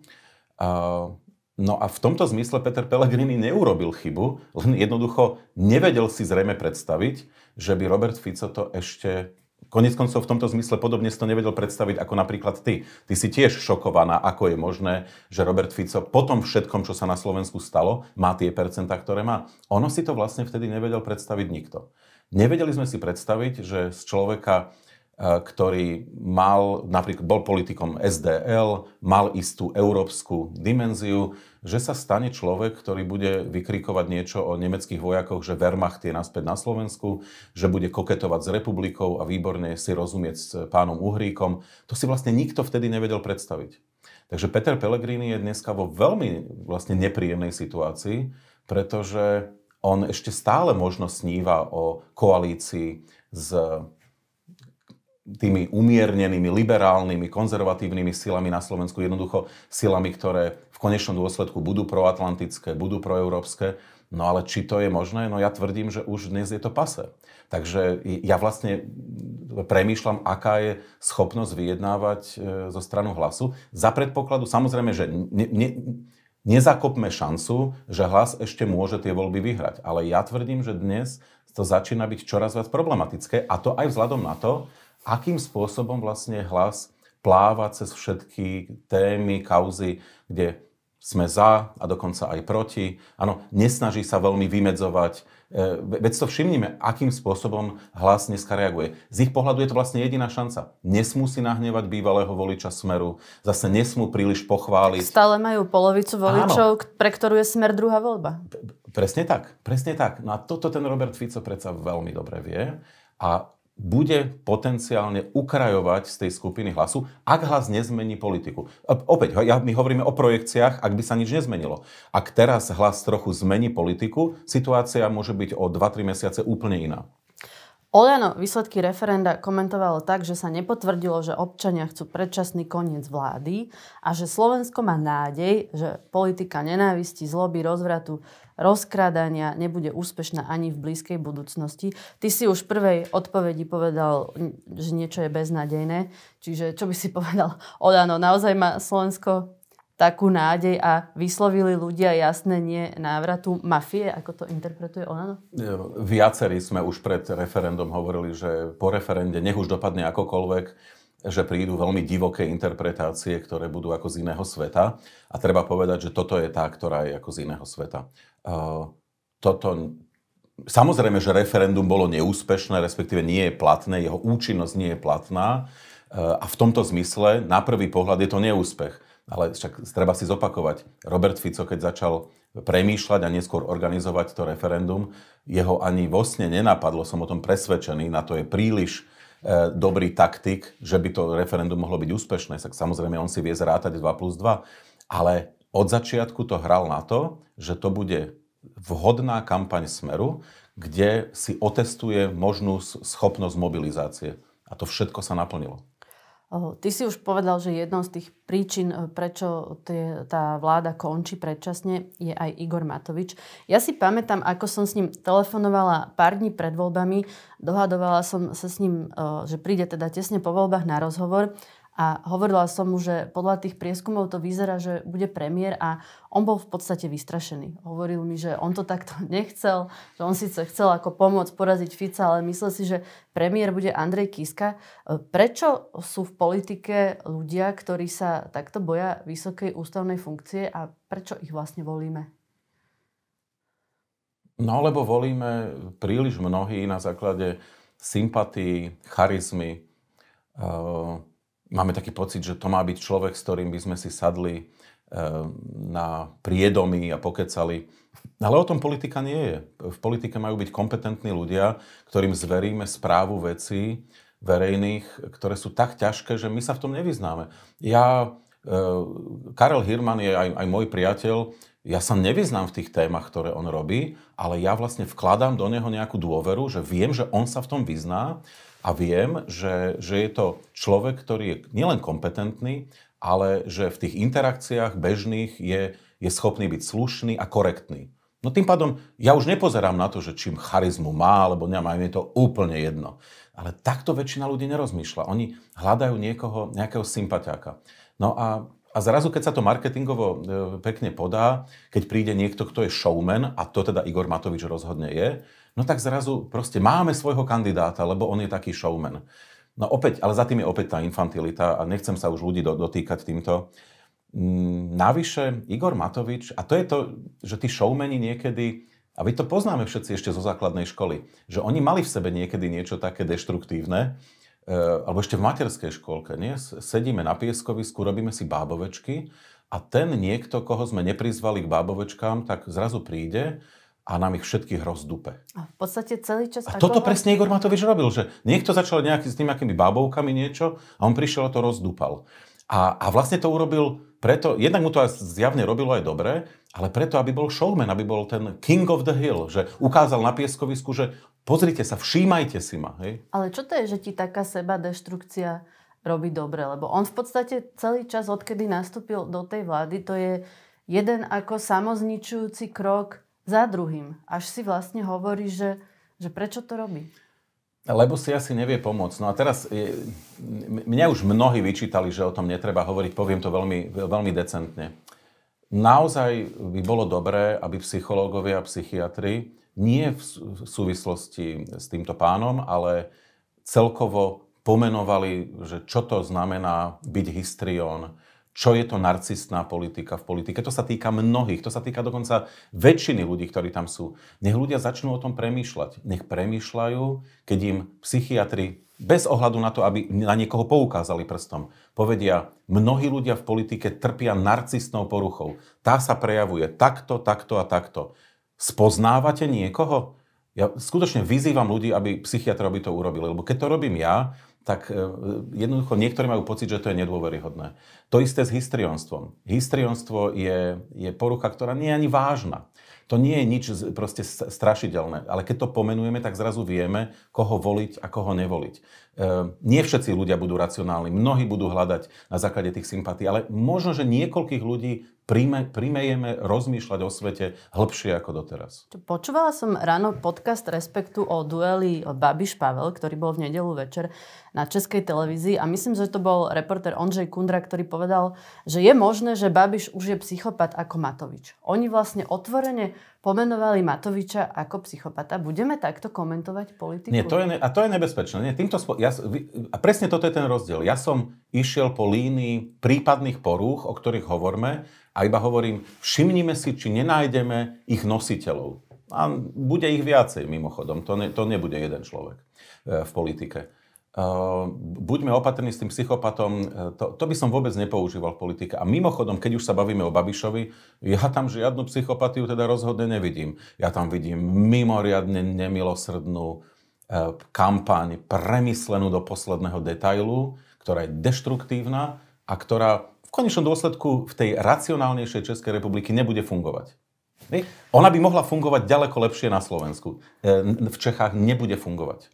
No a v tomto zmysle Peter Pellegrini neurobil chybu, len jednoducho nevedel si zrejme predstaviť, že by Robert Fico to ešte Konec koncov v tomto zmysle podobne si to nevedel predstaviť ako napríklad ty. Ty si tiež šokovaná, ako je možné, že Robert Fico po tom všetkom, čo sa na Slovensku stalo, má tie percentá, ktoré má. Ono si to vlastne vtedy nevedel predstaviť nikto. Nevedeli sme si predstaviť, že z človeka, Eh, ktorý mal, napríklad bol politikom SDL, mal istú európsku dimenziu, že sa stane človek, ktorý bude vykrikovať niečo o nemeckých vojakoch, že Wehrmacht je naspäť na Slovensku, že bude koketovať s republikou a výborne si rozumieť s pánom Uhríkom. To si vlastne nikto vtedy nevedel predstaviť. Takže Peter Pellegrini je dneska vo veľmi vlastne nepríjemnej situácii, pretože on ešte stále možno sníva o koalícii s tými umiernenými, liberálnymi, konzervatívnymi silami na Slovensku, jednoducho silami, ktoré v konečnom dôsledku budú proatlantické, budú proeurópske. No ale či to je možné? No ja tvrdím, že už dnes je to pase. Takže ja vlastne premýšľam, aká je schopnosť vyjednávať e, zo stranu hlasu. Za predpokladu, samozrejme, že ne, ne, nezakopme šancu, že hlas ešte môže tie voľby vyhrať. Ale ja tvrdím, že dnes to začína byť čoraz viac problematické a to aj vzhľadom na to, akým spôsobom vlastne hlas pláva cez všetky témy, kauzy, kde sme za a dokonca aj proti. Áno, nesnaží sa veľmi vymedzovať. E, veď to všimnime, akým spôsobom hlas dneska reaguje. Z ich pohľadu je to vlastne jediná šanca. Nesmú si nahnevať bývalého voliča Smeru, zase nesmú príliš pochváliť. stále majú polovicu voličov, Áno. pre ktorú je Smer druhá voľba. Presne tak, presne tak. No a toto ten Robert Fico predsa veľmi dobre vie. A bude potenciálne ukrajovať z tej skupiny hlasu, ak hlas nezmení politiku. Opäť, ja, my hovoríme o projekciách, ak by sa nič nezmenilo. Ak teraz hlas trochu zmení politiku, situácia môže byť o 2-3 mesiace úplne iná. Oľano výsledky referenda komentovalo tak, že sa nepotvrdilo, že občania chcú predčasný koniec vlády a že Slovensko má nádej, že politika nenávisti, zloby, rozvratu rozkrádania nebude úspešná ani v blízkej budúcnosti. Ty si už v prvej odpovedi povedal, že niečo je beznadejné. Čiže čo by si povedal? Odano, naozaj má Slovensko takú nádej a vyslovili ľudia jasné nie návratu mafie, ako to interpretuje Olano? Viacerí sme už pred referendum hovorili, že po referende nech už dopadne akokoľvek, že prídu veľmi divoké interpretácie, ktoré budú ako z iného sveta. A treba povedať, že toto je tá, ktorá je ako z iného sveta. Ehm, toto, samozrejme, že referendum bolo neúspešné, respektíve nie je platné, jeho účinnosť nie je platná. Ehm, a v tomto zmysle, na prvý pohľad, je to neúspech. Ale však treba si zopakovať. Robert Fico, keď začal premýšľať a neskôr organizovať to referendum, jeho ani vo sne nenapadlo, som o tom presvedčený, na to je príliš Eh, dobrý taktik, že by to referendum mohlo byť úspešné. Tak samozrejme, on si vie zrátať 2 plus 2. Ale od začiatku to hral na to, že to bude vhodná kampaň Smeru, kde si otestuje možnú schopnosť mobilizácie. A to všetko sa naplnilo. Ty si už povedal, že jednou z tých príčin, eh, prečo tie, tá vláda končí predčasne, je aj Igor Matovič. Ja si pamätám, ako som s ním telefonovala pár dní pred voľbami. Dohadovala som sa s ním, eh, že príde teda tesne po voľbách na rozhovor. A hovorila som mu, že podľa tých prieskumov to vyzerá, že bude premiér a on bol v podstate vystrašený. Hovoril mi, že on to takto <laughs> nechcel, že on síce chcel ako pomôcť poraziť Fica, ale myslel si, že premiér bude Andrej Kiska. E, prečo sú v politike ľudia, ktorí sa takto boja vysokej ústavnej funkcie a prečo ich vlastne volíme? No lebo volíme príliš mnohí na základe sympatí, charizmy, e, máme taký pocit, že to má byť človek, s ktorým by sme si sadli eh, na priedomy a pokecali. Ale o tom politika nie je. V politike majú byť kompetentní ľudia, ktorým zveríme správu vecí verejných, ktoré sú tak ťažké, že my sa v tom nevyznáme. Ja, eh, Karel Hirman je aj, aj môj priateľ, ja sa nevyznám v tých témach, ktoré on robí, ale ja vlastne vkladám do neho nejakú dôveru, že viem, že on sa v tom vyzná a viem, že, že je to človek, ktorý je nielen kompetentný, ale že v tých interakciách bežných je, je schopný byť slušný a korektný. No tým pádom ja už nepozerám na to, že čím charizmu má alebo nemá, im je to úplne jedno. Ale takto väčšina ľudí nerozmýšľa. Oni hľadajú niekoho, nejakého sympatiáka. No a, a zrazu, keď sa to marketingovo e, pekne podá, keď príde niekto, kto je showman, a to teda Igor Matovič rozhodne je, no tak zrazu proste máme svojho kandidáta, lebo on je taký showman. No opäť, ale za tým je opäť tá infantilita a nechcem sa už ľudí dotýkať týmto. Mm, navyše Igor Matovič, a to je to, že tí showmeni niekedy, a my to poznáme všetci ešte zo základnej školy, že oni mali v sebe niekedy niečo také deštruktívne, e, alebo ešte v materskej škôlke, nie? Sedíme na pieskovisku, robíme si bábovečky a ten niekto, koho sme neprizvali k bábovečkám, tak zrazu príde a nám ich všetkých rozdupe. A v podstate celý čas... A toto presne Igor Matovič robil, že niekto začal nejaký, s nejakými bábovkami niečo a on prišiel a to rozdúpal. A, a vlastne to urobil preto, jednak mu to aj zjavne robilo aj dobre, ale preto, aby bol showman, aby bol ten king of the hill, že ukázal na pieskovisku, že pozrite sa, všímajte si ma. Hej? Ale čo to je, že ti taká seba deštrukcia robí dobre? Lebo on v podstate celý čas, odkedy nastúpil do tej vlády, to je jeden ako samozničujúci krok za druhým. Až si vlastne hovorí, že, že prečo to robí. Lebo si asi nevie pomôcť. No a teraz, mňa už mnohí vyčítali, že o tom netreba hovoriť, poviem to veľmi, veľmi decentne. Naozaj by bolo dobré, aby psychológovia a psychiatri nie v súvislosti s týmto pánom, ale celkovo pomenovali, že čo to znamená byť histrión, čo je to narcistná politika v politike. To sa týka mnohých, to sa týka dokonca väčšiny ľudí, ktorí tam sú. Nech ľudia začnú o tom premýšľať. Nech premýšľajú, keď im psychiatri bez ohľadu na to, aby na niekoho poukázali prstom, povedia, mnohí ľudia v politike trpia narcistnou poruchou. Tá sa prejavuje takto, takto a takto. Spoznávate niekoho? Ja skutočne vyzývam ľudí, aby psychiatra by to urobili, lebo keď to robím ja, tak e, jednoducho niektorí majú pocit, že to je nedôveryhodné. To isté s histrionstvom. Histrionstvo je, je porucha, ktorá nie je ani vážna. To nie je nič proste strašidelné, ale keď to pomenujeme, tak zrazu vieme, koho voliť a koho nevoliť. Ehm, nie všetci ľudia budú racionálni, mnohí budú hľadať na základe tých sympatí, ale možno, že niekoľkých ľudí primejeme rozmýšľať o svete hĺbšie ako doteraz. Počúvala som ráno podcast Respektu o dueli Babiš Pavel, ktorý bol v nedelu večer na Českej televízii a myslím, že to bol reporter Ondřej Kundra, ktorý povedal, že je možné, že Babiš už je psychopat ako Matovič. Oni vlastne otvorene pomenovali Matoviča ako psychopata. Budeme takto komentovať politiku? Nie, to je, ne- a to je nebezpečné. Nie, týmto spo- ja, a presne toto je ten rozdiel. Ja som išiel po línii prípadných porúch, o ktorých hovoríme, a iba hovorím, všimnime si, či nenájdeme ich nositeľov. A bude ich viacej, mimochodom. To, ne, to nebude jeden človek e, v politike. Eh, buďme opatrní s tým psychopatom, eh, to, to by som vôbec nepoužíval v politike. A mimochodom, keď už sa bavíme o Babišovi, ja tam žiadnu psychopatiu teda rozhodne nevidím. Ja tam vidím mimoriadne nemilosrdnú uh, kampaň, premyslenú do posledného detailu, ktorá je deštruktívna a ktorá v konečnom dôsledku v tej racionálnejšej Českej republiky nebude fungovať. Ona by mohla fungovať ďaleko lepšie na Slovensku. V Čechách nebude fungovať.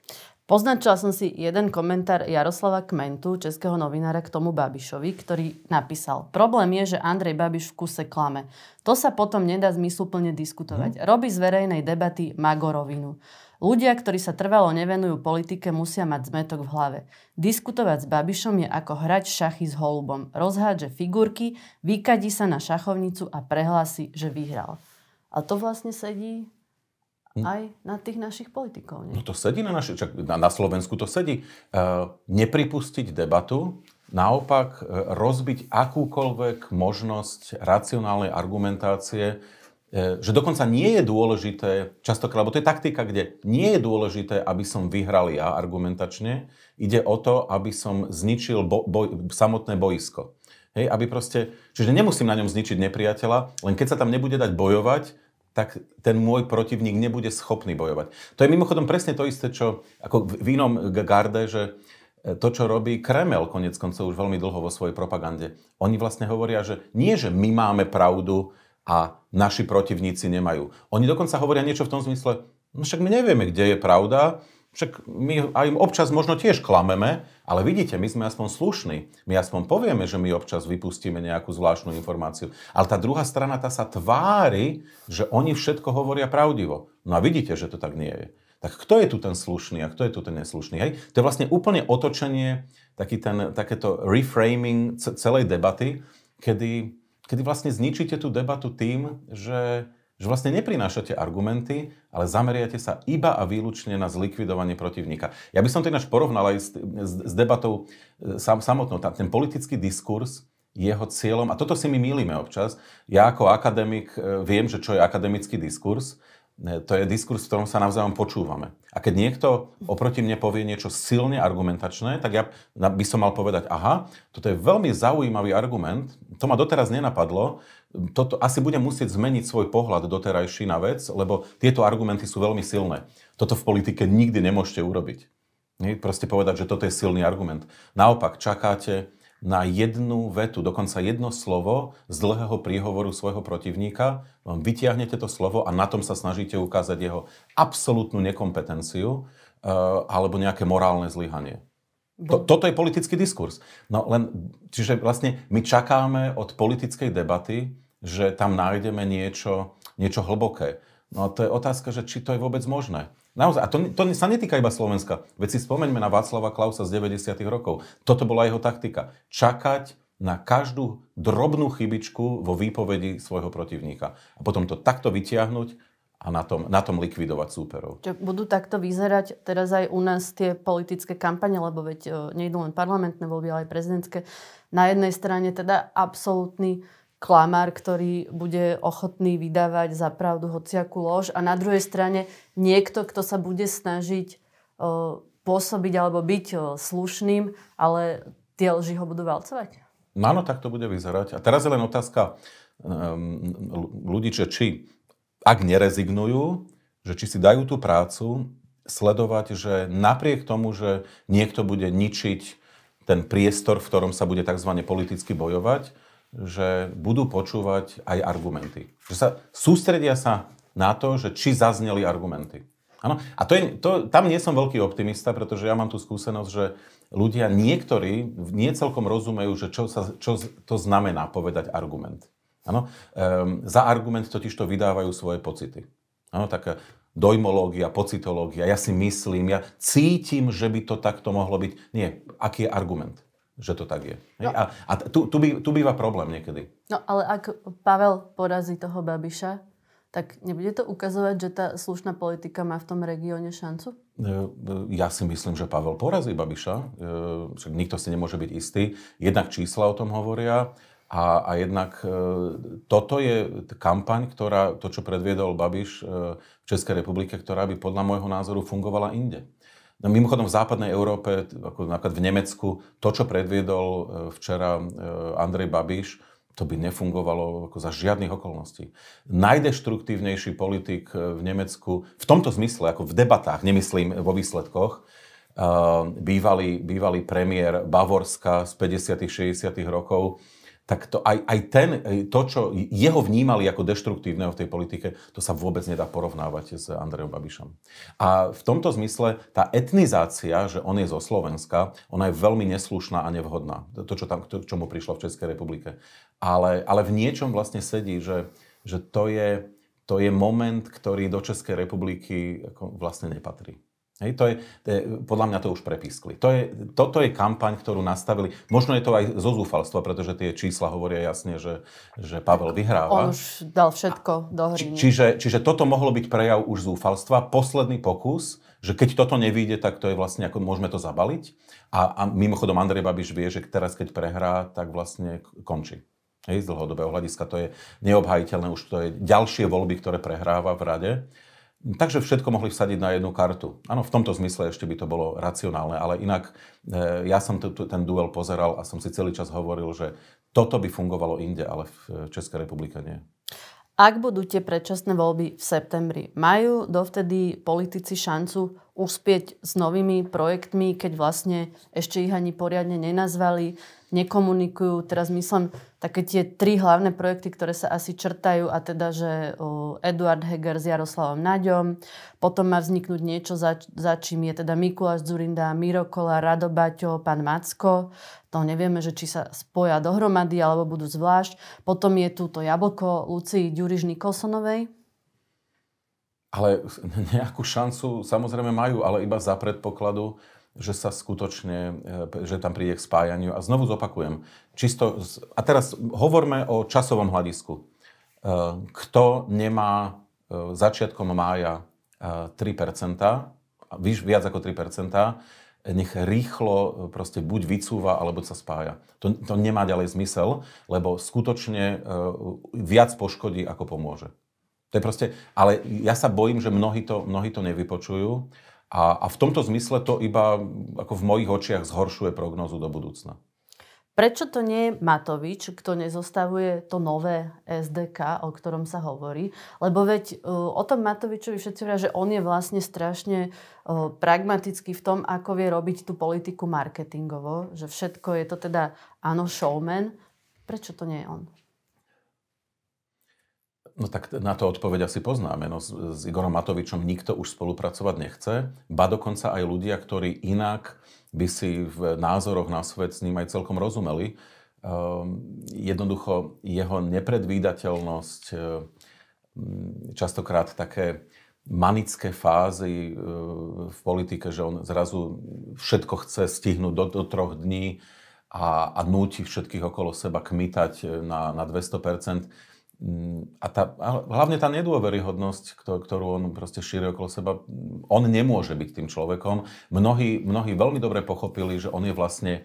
Poznačila som si jeden komentár Jaroslava Kmentu, českého novinára k tomu Babišovi, ktorý napísal Problém je, že Andrej Babiš v kuse klame. To sa potom nedá zmysluplne diskutovať. Mhm. Robí z verejnej debaty magorovinu. Ľudia, ktorí sa trvalo nevenujú politike, musia mať zmetok v hlave. Diskutovať s Babišom je ako hrať šachy s holubom. Rozhádže figurky, vykadí sa na šachovnicu a prehlási, že vyhral. A to vlastne sedí Hm? aj na tých našich politikov. Nie? No to sedí na, našich, čak, na, na Slovensku, to sedí. E, nepripustiť debatu, naopak e, rozbiť akúkoľvek možnosť racionálnej argumentácie, e, že dokonca nie je dôležité, častokrát, lebo to je taktika, kde nie je dôležité, aby som vyhral ja argumentačne, ide o to, aby som zničil bo, boj, samotné boisko. Hej, aby proste, čiže nemusím na ňom zničiť nepriateľa, len keď sa tam nebude dať bojovať, tak ten môj protivník nebude schopný bojovať. To je mimochodom presne to isté, čo ako v inom garde, že e, to, čo robí Kreml konec koncov už veľmi dlho vo svojej propagande. Oni vlastne hovoria, že nie, že my máme pravdu a naši protivníci nemajú. Oni dokonca hovoria niečo v tom zmysle, no však my nevieme, kde je pravda, však my aj občas možno tiež klameme, ale vidíte, my sme aspoň slušní. My aspoň povieme, že my občas vypustíme nejakú zvláštnu informáciu. Ale tá druhá strana, tá sa tvári, že oni všetko hovoria pravdivo. No a vidíte, že to tak nie je. Tak kto je tu ten slušný a kto je tu ten neslušný? Hej? To je vlastne úplne otočenie, taký ten, takéto reframing celej debaty, kedy, kedy vlastne zničíte tú debatu tým, že že vlastne neprinášate argumenty, ale zameriate sa iba a výlučne na zlikvidovanie protivníka. Ja by som to ináč porovnal aj s, s, s debatou e, sam, samotnou. ten politický diskurs, jeho cieľom, a toto si my mýlime občas, ja ako akademik e, viem, že čo je akademický diskurs, e, to je diskurs, v ktorom sa navzájom počúvame. A keď niekto oproti mne povie niečo silne argumentačné, tak ja by som mal povedať, aha, toto je veľmi zaujímavý argument, to ma doteraz nenapadlo, toto asi budem musieť zmeniť svoj pohľad doterajší na vec, lebo tieto argumenty sú veľmi silné. Toto v politike nikdy nemôžete urobiť. Proste povedať, že toto je silný argument. Naopak, čakáte na jednu vetu, dokonca jedno slovo z dlhého príhovoru svojho protivníka, vytiahnete to slovo a na tom sa snažíte ukázať jeho absolútnu nekompetenciu eh, alebo nejaké morálne zlyhanie. To, toto je politický diskurs. No len, čiže vlastne my čakáme od politickej debaty že tam nájdeme niečo, niečo hlboké. No a to je otázka, že či to je vôbec možné. Naozaj, a to, to sa netýka iba Slovenska. Veď si spomeňme na Václava Klausa z 90. rokov. Toto bola jeho taktika. Čakať na každú drobnú chybičku vo výpovedi svojho protivníka. A potom to takto vytiahnuť a na tom, na tom likvidovať súperov. Čiže budú takto vyzerať teraz aj u nás tie politické kampane, lebo veď e, nejdú len parlamentné voľby, ale aj prezidentské. Na jednej strane teda absolútny klamár, ktorý bude ochotný vydávať za pravdu hociakú lož a na druhej strane niekto, kto sa bude snažiť eh, pôsobiť alebo byť eh, slušným, ale tie lži ho budú valcovať? No áno, tak to bude vyzerať. A teraz je len otázka um, ľudí, že či ak nerezignujú, že či si dajú tú prácu sledovať, že napriek tomu, že niekto bude ničiť ten priestor, v ktorom sa bude tzv. politicky bojovať, že budú počúvať aj argumenty. Že sa sústredia sa na to, že či zazneli argumenty. Ano. A to je, to, tam nie som veľký optimista, pretože ja mám tú skúsenosť, že ľudia niektorí nie celkom rozumejú, že čo, sa, čo to znamená povedať argument. Ano. Ehm, za argument totiž to vydávajú svoje pocity. Ano, tak e, dojmológia, pocitológia, ja si myslím, ja cítim, že by to takto mohlo byť. Nie, aký je argument? že to tak je. No. A, a tu, tu, by, tu býva problém niekedy. No ale ak Pavel porazí toho Babiša, tak nebude to ukazovať, že tá slušná politika má v tom regióne šancu? E, e, ja si myslím, že Pavel porazí Babiša. E, však nikto si nemôže byť istý. Jednak čísla o tom hovoria. A, a jednak toto je kampaň, ktorá, to čo predviedol Babiš v Českej republike, ktorá by podľa môjho názoru fungovala inde. No mimochodom v západnej Európe, ako napríklad v Nemecku, to, čo predviedol e, včera e, Andrej Babiš, to by nefungovalo ako za žiadnych okolností. Najdeštruktívnejší politik e, v Nemecku, v tomto zmysle, ako v debatách, nemyslím vo výsledkoch, bývalý, bývalý premiér Bavorska z 50. 60. rokov, tak to aj, aj ten, e, to, čo jeho vnímali ako deštruktívneho v tej politike, to sa vôbec nedá porovnávať s Andrejom Babišom. A v tomto zmysle tá etnizácia, že on je zo Slovenska, ona je veľmi neslušná a nevhodná. To, čo tam, to, čo mu prišlo v Českej republike. Ale, ale v niečom vlastne sedí, že, že to, je, to je moment, ktorý do Českej republiky vlastne nepatrí. Hej, to je, to je, podľa mňa to už prepískli. To je, toto je kampaň, ktorú nastavili. Možno je to aj zo zúfalstva, pretože tie čísla hovoria jasne, že, že Pavel vyhráva. On už dal všetko do hry. Či, čiže, čiže toto mohlo byť prejav už zúfalstva. Posledný pokus, že keď toto nevíde, tak to je vlastne, ako môžeme to zabaliť. A, a mimochodom Andrej Babiš vie, že teraz keď prehrá, tak vlastne končí. Hej, z dlhodobého hľadiska to je neobhajiteľné, už to je ďalšie voľby, ktoré prehráva v rade Takže všetko mohli vsadiť na jednu kartu. Áno, v tomto zmysle ešte by to bolo racionálne, ale inak e, ja som t- t- ten duel pozeral a som si celý čas hovoril, že toto by fungovalo inde, ale v e, Českej republike nie. Ak budú tie predčasné voľby v septembri, majú dovtedy politici šancu uspieť s novými projektmi, keď vlastne ešte ich ani poriadne nenazvali, nekomunikujú. Teraz myslím také tie tri hlavné projekty, ktoré sa asi črtajú a teda, že Eduard Heger s Jaroslavom Naďom, potom má vzniknúť niečo, za, za čím je teda Mikuláš Zurinda, Miro Kola, Rado Baťo, pán Macko. To nevieme, že či sa spoja dohromady alebo budú zvlášť. Potom je tu to jablko Lucii Ďuriž Nikolsonovej, ale nejakú šancu samozrejme majú, ale iba za predpokladu, že sa skutočne, e, že tam príde k spájaniu. A znovu zopakujem, čisto, a teraz hovorme o časovom hľadisku. E, kto nemá e, začiatkom mája 3%, viac ako 3%, nech rýchlo proste buď vycúva, alebo sa spája. To, to nemá ďalej zmysel, lebo skutočne viac poškodí, ako pomôže. To je proste, ale ja sa bojím, že mnohí to, mnohí to nevypočujú a, a v tomto zmysle to iba ako v mojich očiach zhoršuje prognozu do budúcna. Prečo to nie je Matovič, kto nezostavuje to nové SDK, o ktorom sa hovorí? Lebo veď e, o tom Matovičovi všetci hovoria, že on je vlastne strašne e, pragmatický v tom, ako vie robiť tú politiku marketingovo, že všetko je to teda, áno, showman. Prečo to nie je on? No tak na to odpoveď asi poznáme. No, s, s Igorom Matovičom nikto už spolupracovať nechce. Ba dokonca aj ľudia, ktorí inak by si v názoroch na svet s ním aj celkom rozumeli. Ehm, jednoducho jeho nepredvídateľnosť, e, častokrát také manické fázy e, v politike, že on zrazu všetko chce stihnúť do, do troch dní a, a núti všetkých okolo seba kmitať e, na, na 200 Mm, a tá, hlavne tá nedôveryhodnosť, ktorú on proste šíri okolo seba, on nemôže byť tým človekom. Mnohí, mnohí veľmi dobre pochopili, že on je vlastne e,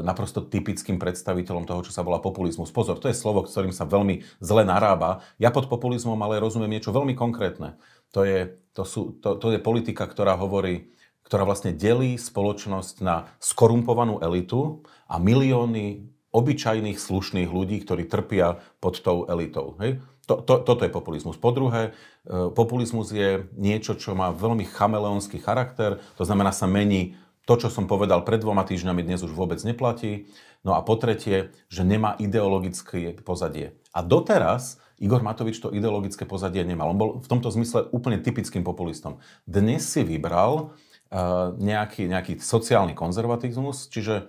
naprosto typickým predstaviteľom toho, čo sa volá populizmus. Pozor, to je slovo, ktorým sa veľmi zle narába. Ja pod populizmom ale rozumiem niečo veľmi konkrétne. To je, to sú, to, to je politika, ktorá hovorí, ktorá vlastne delí spoločnosť na skorumpovanú elitu a milióny obyčajných slušných ľudí, ktorí trpia pod tou elitou. Hej? To, to, toto je populizmus. Po druhé, e, populizmus je niečo, čo má veľmi chameleonský charakter, to znamená sa mení to, čo som povedal pred dvoma týždňami, dnes už vôbec neplatí. No a po tretie, že nemá ideologické pozadie. A doteraz Igor Matovič to ideologické pozadie nemal. On bol v tomto zmysle úplne typickým populistom. Dnes si vybral uh, nejaký, nejaký sociálny konzervatizmus, čiže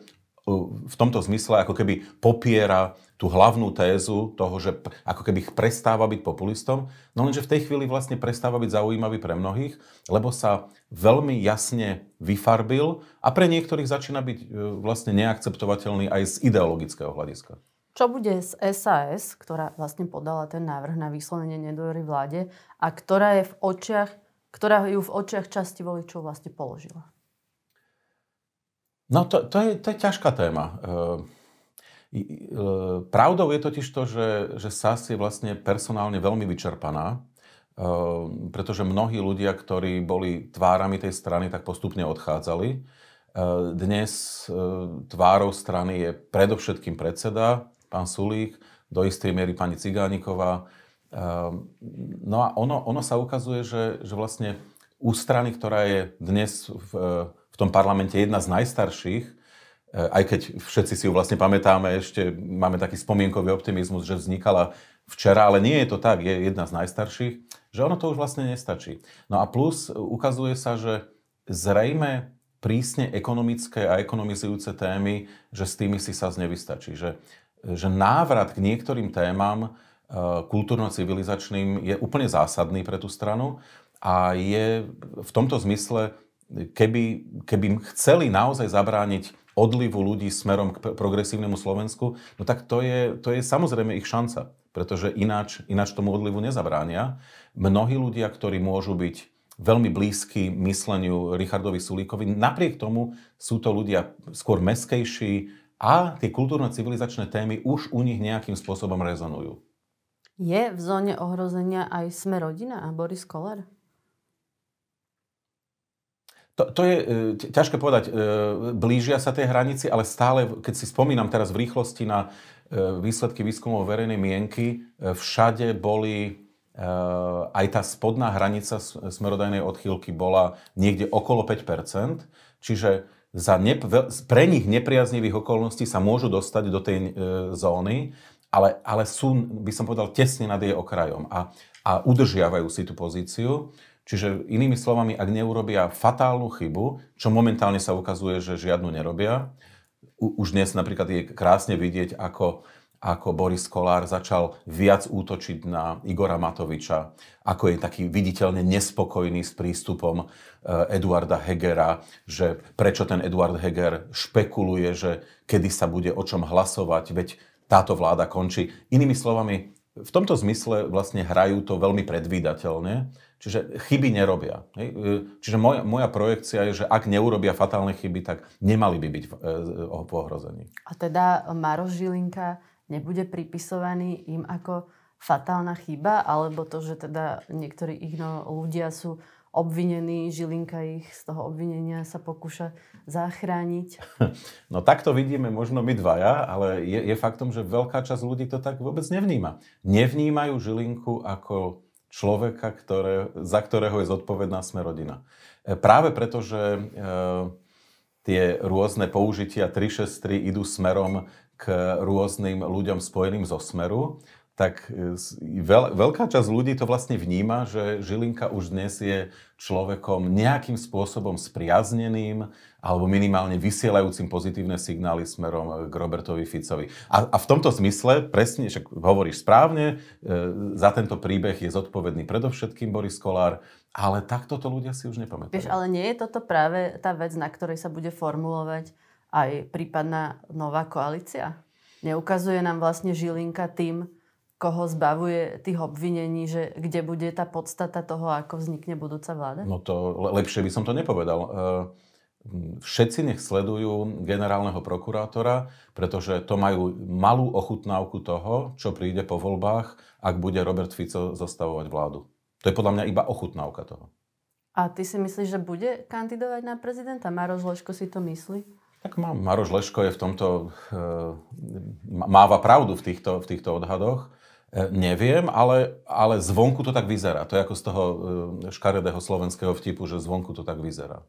v tomto zmysle ako keby popiera tú hlavnú tézu toho, že ako keby prestáva byť populistom, no lenže v tej chvíli vlastne prestáva byť zaujímavý pre mnohých, lebo sa veľmi jasne vyfarbil a pre niektorých začína byť e, vlastne neakceptovateľný aj z ideologického hľadiska. Čo bude z SAS, ktorá vlastne podala ten návrh na vyslovenie nedôvery vláde a ktorá je v očiach, ktorá ju v očiach časti voličov vlastne položila? No to, to, je, to je ťažká téma. E, e, pravdou je totiž to, že, že SAS je vlastne personálne veľmi vyčerpaná, e, pretože mnohí ľudia, ktorí boli tvárami tej strany, tak postupne odchádzali. Dnes tvárou strany je predovšetkým predseda, pán Sulík, do istej miery pani Cigániková. No a ono, ono sa ukazuje, že, že vlastne u strany, ktorá je dnes v tom parlamente jedna z najstarších, eh, aj keď všetci si ju vlastne pamätáme, ešte máme taký spomienkový optimizmus, že vznikala včera, ale nie je to tak, je jedna z najstarších, že ono to už vlastne nestačí. No a plus eh, ukazuje sa, že zrejme prísne ekonomické a ekonomizujúce témy, že s tými si sa nevystačí. Že, eh, že návrat k niektorým témam kultúrno-civilizačným je úplne zásadný pre tú stranu a je v tomto zmysle keby, keby chceli naozaj zabrániť odlivu ľudí smerom k progresívnemu Slovensku, no tak to je, to je samozrejme ich šanca, pretože ináč, ináč tomu odlivu nezabránia. Mnohí ľudia, ktorí môžu byť veľmi blízky mysleniu Richardovi Sulíkovi, napriek tomu sú to ľudia skôr meskejší a tie kultúrno-civilizačné témy už u nich nejakým spôsobom rezonujú. Je v zóne ohrozenia aj sme rodina a Boris Koller? To, to je e, ťažké povedať. E, blížia sa tej hranici, ale stále, keď si spomínam teraz v rýchlosti na e, výsledky výskumov verejnej mienky, všade boli aj tá spodná hranica smerodajnej odchýlky bola niekde okolo 5 čiže za ne, pre nich nepriaznivých okolností sa môžu dostať do tej zóny, ale, ale sú, by som povedal, tesne nad jej okrajom a, a udržiavajú si tú pozíciu. Čiže inými slovami, ak neurobia fatálnu chybu, čo momentálne sa ukazuje, že žiadnu nerobia, už dnes napríklad je krásne vidieť, ako ako Boris Kolár začal viac útočiť na Igora Matoviča, ako je taký viditeľne nespokojný s prístupom e, Eduarda Hegera, že prečo ten Eduard Heger špekuluje, že kedy sa bude o čom hlasovať, veď táto vláda končí. Inými slovami, v tomto zmysle vlastne hrajú to veľmi predvídateľne Čiže chyby nerobia. E, čiže moja, moja projekcia je, že ak neurobia fatálne chyby, tak nemali by byť e, e, v ohrození. A teda Maroš Žilinka nebude pripisovaný im ako fatálna chyba, alebo to, že teda niektorí ich no, ľudia sú obvinení, Žilinka ich z toho obvinenia sa pokúša zachrániť? <laughs> No tak to vidíme možno my dvaja, ale je, je faktom, že veľká časť ľudí to tak vôbec nevníma. Nevnímajú Žilinku ako človeka, ktoré, za ktorého je zodpovedná sme rodina. E, práve preto, že e, tie rôzne použitia 363 idú smerom k rôznym ľuďom spojeným zo Smeru, tak e, veľ, veľká časť ľudí to vlastne vníma, že Žilinka už dnes je človekom nejakým spôsobom spriazneným alebo minimálne vysielajúcim pozitívne signály smerom e, k Robertovi Ficovi. A, a v tomto zmysle, presne, však hovoríš správne, e, za tento príbeh je zodpovedný predovšetkým Boris Kolár, ale takto to ľudia si už nepamätajú. Vieš, ale nie je toto práve tá vec, na ktorej sa bude formulovať aj prípadná nová koalícia? Neukazuje nám vlastne Žilinka tým, koho zbavuje tých obvinení, že kde bude tá podstata toho, ako vznikne budúca vláda? No to lepšie by som to nepovedal. E, všetci nech sledujú generálneho prokurátora, pretože to majú malú ochutnávku toho, čo príde po voľbách, ak bude Robert Fico zostavovať vládu. To je podľa mňa iba ochutnávka toho. A ty si myslíš, že bude kandidovať na prezidenta? Maroš Leško si to myslí? Tak má, Maroš Leško je v tomto, e, máva pravdu v týchto, v týchto odhadoch. E, neviem, ale, ale zvonku to tak vyzerá. To je ako z toho e, škaredého slovenského vtipu, že zvonku to tak vyzerá.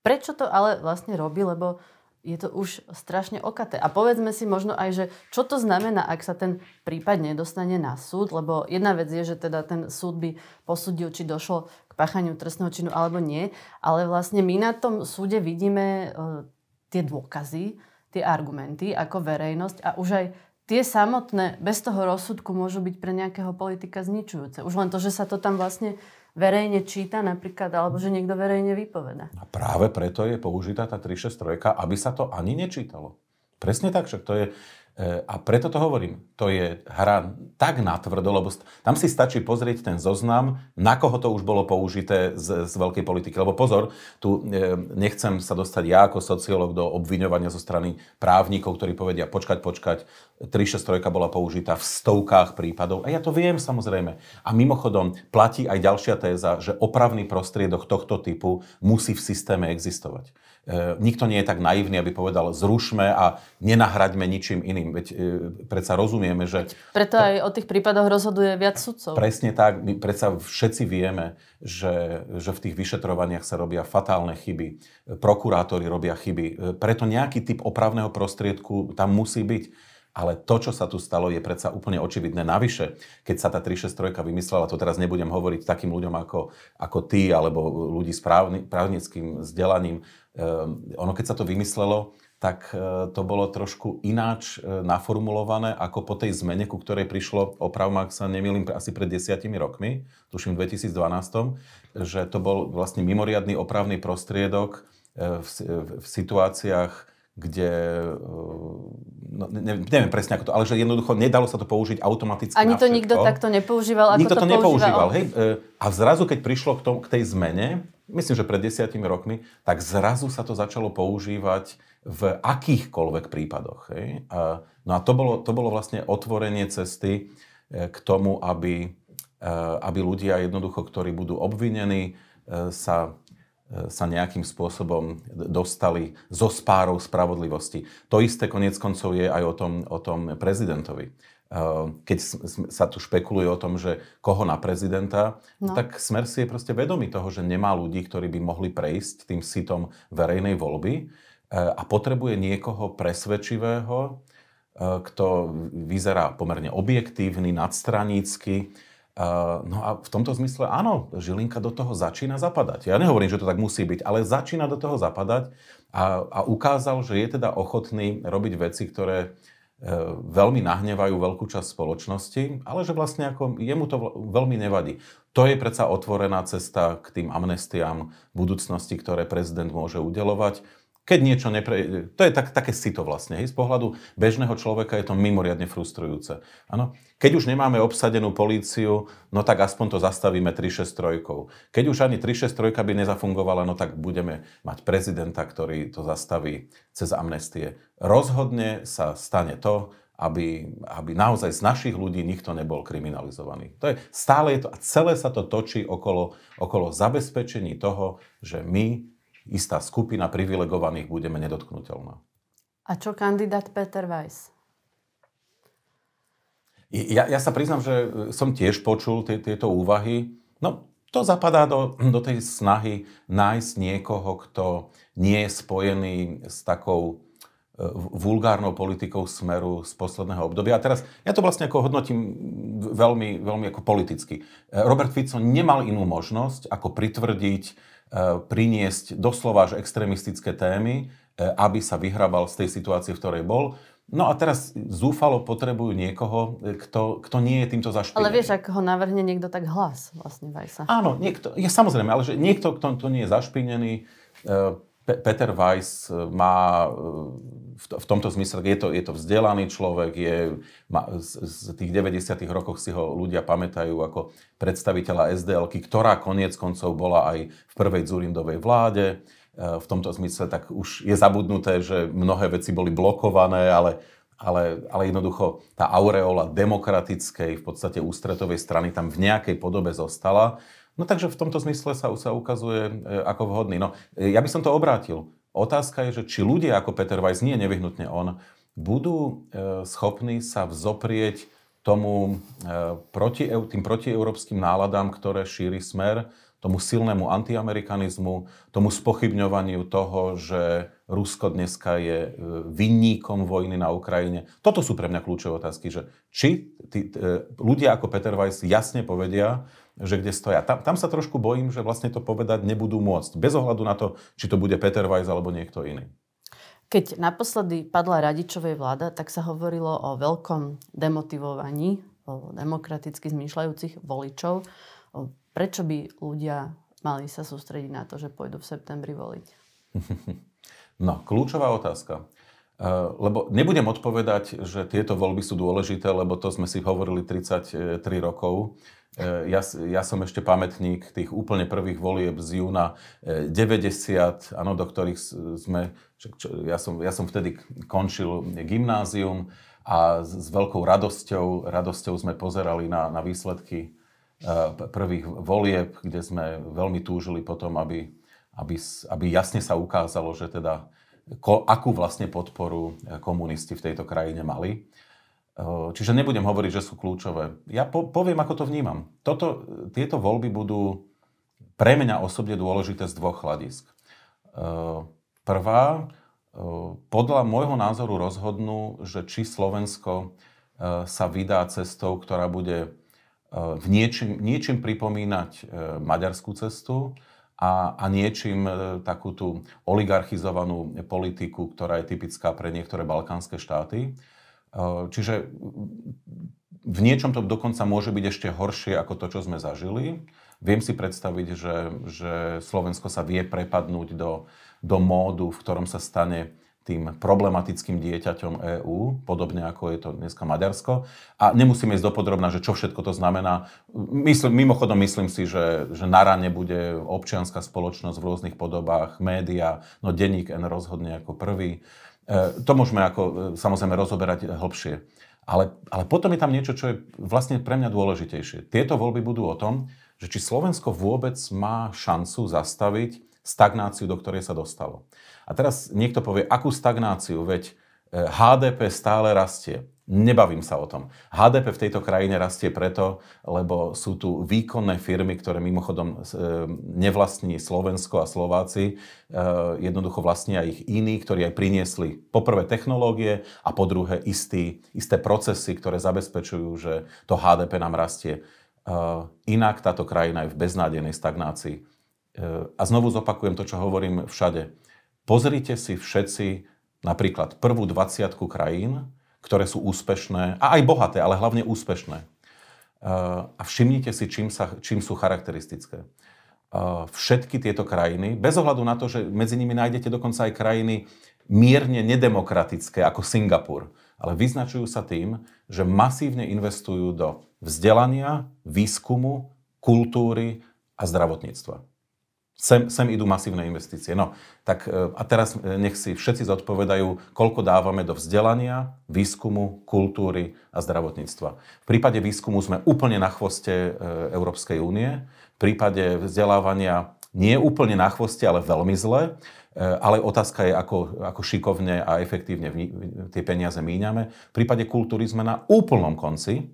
Prečo to ale vlastne robí? Lebo je to už strašne okaté. A povedzme si možno aj, že čo to znamená, ak sa ten prípad nedostane na súd, lebo jedna vec je, že teda ten súd by posudil, či došlo k páchaniu trestného činu alebo nie, ale vlastne my na tom súde vidíme e, tie dôkazy, tie argumenty ako verejnosť a už aj tie samotné bez toho rozsudku môžu byť pre nejakého politika zničujúce. Už len to, že sa to tam vlastne verejne číta napríklad, alebo že niekto verejne vypoveda. A no práve preto je použitá tá 363, aby sa to ani nečítalo. Presne tak, však to je, E, a preto to hovorím, to je hra tak natvrdo, lebo tam si stačí pozrieť ten zoznam, na koho to už bolo použité z, z veľkej politiky. Lebo pozor, tu e, nechcem sa dostať ja ako sociológ do obviňovania zo strany právnikov, ktorí povedia počkať, počkať, 363 bola použitá v stovkách prípadov. A ja to viem samozrejme. A mimochodom platí aj ďalšia téza, že opravný prostriedok tohto typu musí v systéme existovať. E, nikto nie je tak naivný, aby povedal, zrušme a nenahraďme ničím iným. Veď e, predsa rozumieme, že... Preto aj o tých prípadoch rozhoduje viac sudcov. Presne tak. My predsa všetci vieme, že, že v tých vyšetrovaniach sa robia fatálne chyby. Prokurátori robia chyby. E, preto nejaký typ opravného prostriedku tam musí byť ale to, čo sa tu stalo, je predsa úplne očividné. Navyše, keď sa tá 363 vymyslela, to teraz nebudem hovoriť takým ľuďom ako, ako ty, alebo ľudí s právny, právnickým vzdelaním, Um, ono keď sa to vymyslelo, tak e, to bolo trošku ináč e, naformulované ako po tej zmene, ku ktorej prišlo, opravom, ak sa nemýlim, asi pred desiatimi rokmi, tuším v 2012, že to bol vlastne mimoriadný opravný prostriedok e, v, v situáciách kde, eh, no, neviem, neviem presne ako to, ale že jednoducho nedalo sa to použiť automaticky. Ani to nikto takto nepoužíval, ako nikto to, to nepoužíval, hej. Eh, a zrazu, keď prišlo k, tom, k tej zmene, myslím, že pred desiatimi rokmi, tak zrazu sa to začalo používať v akýchkoľvek prípadoch. Hej. A, no a to bolo, to bolo vlastne otvorenie cesty eh, k tomu, aby, aby ľudia jednoducho, ktorí budú obvinení, sa E, sa nejakým spôsobom dostali zo spárov spravodlivosti. To isté konec koncov je aj o tom, o tom prezidentovi. E, keď sa tu špekuluje o tom, že koho na prezidenta, no. tak Smer si je proste vedomý toho, že nemá ľudí, ktorí by mohli prejsť tým sitom verejnej voľby e, a potrebuje niekoho presvedčivého, kto vyzerá pomerne objektívny, nadstranícky, No a v tomto zmysle áno, Žilinka do toho začína zapadať. Ja nehovorím, že to tak musí byť, ale začína do toho zapadať a, a ukázal, že je teda ochotný robiť veci, ktoré uh, veľmi nahnevajú veľkú časť spoločnosti, ale že vlastne ako jemu to veľmi nevadí. To je predsa otvorená cesta k tým amnestiám budúcnosti, ktoré prezident môže udelovať keď niečo nepre... To je tak, také sito vlastne. Hej? Z pohľadu bežného človeka je to mimoriadne frustrujúce. Ano? Keď už nemáme obsadenú políciu, no tak aspoň to zastavíme 3 3-6-3. Keď už ani 3 by nezafungovala, no tak budeme mať prezidenta, ktorý to zastaví cez amnestie. Rozhodne sa stane to, aby, aby naozaj z našich ľudí nikto nebol kriminalizovaný. To je, stále je to, a celé sa to točí okolo, okolo zabezpečení toho, že my istá skupina privilegovaných budeme dotknutelná. A čo kandidát Peter Weiss? Ja, ja sa priznám, že e, som tiež počul tie, tieto úvahy. No, to zapadá do, do tej snahy nájsť niekoho, kto nie je spojený s takou e, vulgárnou politikou smeru z posledného obdobia. A teraz, ja to vlastne ako hodnotím veľmi, veľmi ako politicky. E, Robert Fico nemal inú možnosť, ako pritvrdiť Eh, priniesť doslova až extrémistické témy, eh, aby sa vyhrabal z tej situácie, v ktorej bol. No a teraz zúfalo potrebujú niekoho, eh, kto, kto nie je týmto zašpinený. Ale vieš, ak ho navrhne niekto, tak hlas vlastne Vajsa. Áno, niekto, je, samozrejme, ale že niekto, kto, kto nie je zašpinený, Peter Weiss má v, to, v tomto zmysle je to, je to vzdelaný človek, je, ma, z, z tých 90. rokoch si ho ľudia pamätajú ako predstaviteľa SDLky, ktorá koniec koncov bola aj v prvej Zurindovej vláde. E, v tomto zmysle tak už je zabudnuté, že mnohé veci boli blokované, ale ale, ale jednoducho tá aureola demokratickej, v podstate ústretovej strany tam v nejakej podobe zostala. No takže v tomto zmysle sa, sa ukazuje e, ako vhodný. No, e, ja by som to obrátil. Otázka je, že či ľudia ako Peter Weiss, nie nevyhnutne on, budú e, schopní sa vzoprieť tomu e, proti, tým protieurópskym náladám, ktoré šíri smer, tomu silnému antiamerikanizmu, tomu spochybňovaniu toho, že Rusko dneska je e, vinníkom vojny na Ukrajine. Toto sú pre mňa kľúčové otázky, že či tí, e, ľudia ako Peter Weiss jasne povedia, že kde stoja. Tam, tam sa trošku bojím, že vlastne to povedať nebudú môcť, bez ohľadu na to, či to bude Peter Weiss alebo niekto iný. Keď naposledy padla Radičovej vláda, tak sa hovorilo o veľkom demotivovaní o demokraticky zmýšľajúcich voličov. Prečo by ľudia mali sa sústrediť na to, že pôjdu v septembri voliť? <laughs> No, kľúčová otázka. E, lebo nebudem odpovedať, že tieto voľby sú dôležité, lebo to sme si hovorili 33 rokov. E, ja, ja som ešte pamätník tých úplne prvých volieb z júna 90, e, ano, do ktorých sme, ja som, ja som vtedy končil gymnázium a s veľkou radosťou, radosťou sme pozerali na, na výsledky prvých volieb, kde sme veľmi túžili potom, aby aby, aby jasne sa ukázalo, že teda ko, akú vlastne podporu eh, komunisti v tejto krajine mali. Eh, čiže nebudem hovoriť, že sú kľúčové. Ja po, poviem, ako to vnímam. Toto, eh, tieto voľby budú pre mňa osobne dôležité z dvoch hľadisk. Prvá, podľa môjho názoru rozhodnú, že či Slovensko sa vydá cestou, ktorá bude v niečím, niečím pripomínať maďarskú cestu, a, a niečím e, takú tú oligarchizovanú politiku, ktorá je typická pre niektoré balkánske štáty. E, čiže v niečom to dokonca môže byť ešte horšie ako to, čo sme zažili. Viem si predstaviť, že, že Slovensko sa vie prepadnúť do, do módu, v ktorom sa stane tým problematickým dieťaťom EÚ, podobne ako je to dneska Maďarsko. A nemusíme ísť dopodrobná, že čo všetko to znamená. Mysl, mimochodom myslím si, že, že na rane bude občianská spoločnosť v rôznych podobách, média, no denník N rozhodne ako prvý. E, to môžeme ako, e, samozrejme rozoberať hlbšie. Ale, ale potom je tam niečo, čo je vlastne pre mňa dôležitejšie. Tieto voľby budú o tom, že či Slovensko vôbec má šancu zastaviť stagnáciu, do ktorej sa dostalo. A teraz niekto povie, akú stagnáciu, veď e, HDP stále rastie. Nebavím sa o tom. HDP v tejto krajine rastie preto, lebo sú tu výkonné firmy, ktoré mimochodom e, nevlastní Slovensko a Slováci, e, jednoducho aj ich iní, ktorí aj priniesli poprvé technológie a po druhé isté procesy, ktoré zabezpečujú, že to HDP nám rastie. Inak táto krajina je v beznádenej stagnácii. E, a znovu zopakujem to, čo hovorím všade. Pozrite si všetci napríklad prvú 20 krajín, ktoré sú úspešné, a aj bohaté, ale hlavne úspešné. E, a všimnite si, čím, sa, čím sú charakteristické. E, všetky tieto krajiny, bez ohľadu na to, že medzi nimi nájdete dokonca aj krajiny mierne nedemokratické, ako Singapur, ale vyznačujú sa tým, že masívne investujú do vzdelania, výskumu, kultúry a zdravotníctva. Sem, sem idú masívne investície. No, tak e, a teraz e, nech si všetci zodpovedajú, koľko dávame do vzdelania, výskumu, kultúry a zdravotníctva. V prípade výskumu sme úplne na chvoste e, Európskej únie, v prípade vzdelávania nie úplne na chvoste, ale veľmi zle. Ale otázka je, ako, ako šikovne a efektívne tie peniaze míňame. V prípade kultúry sme na úplnom konci,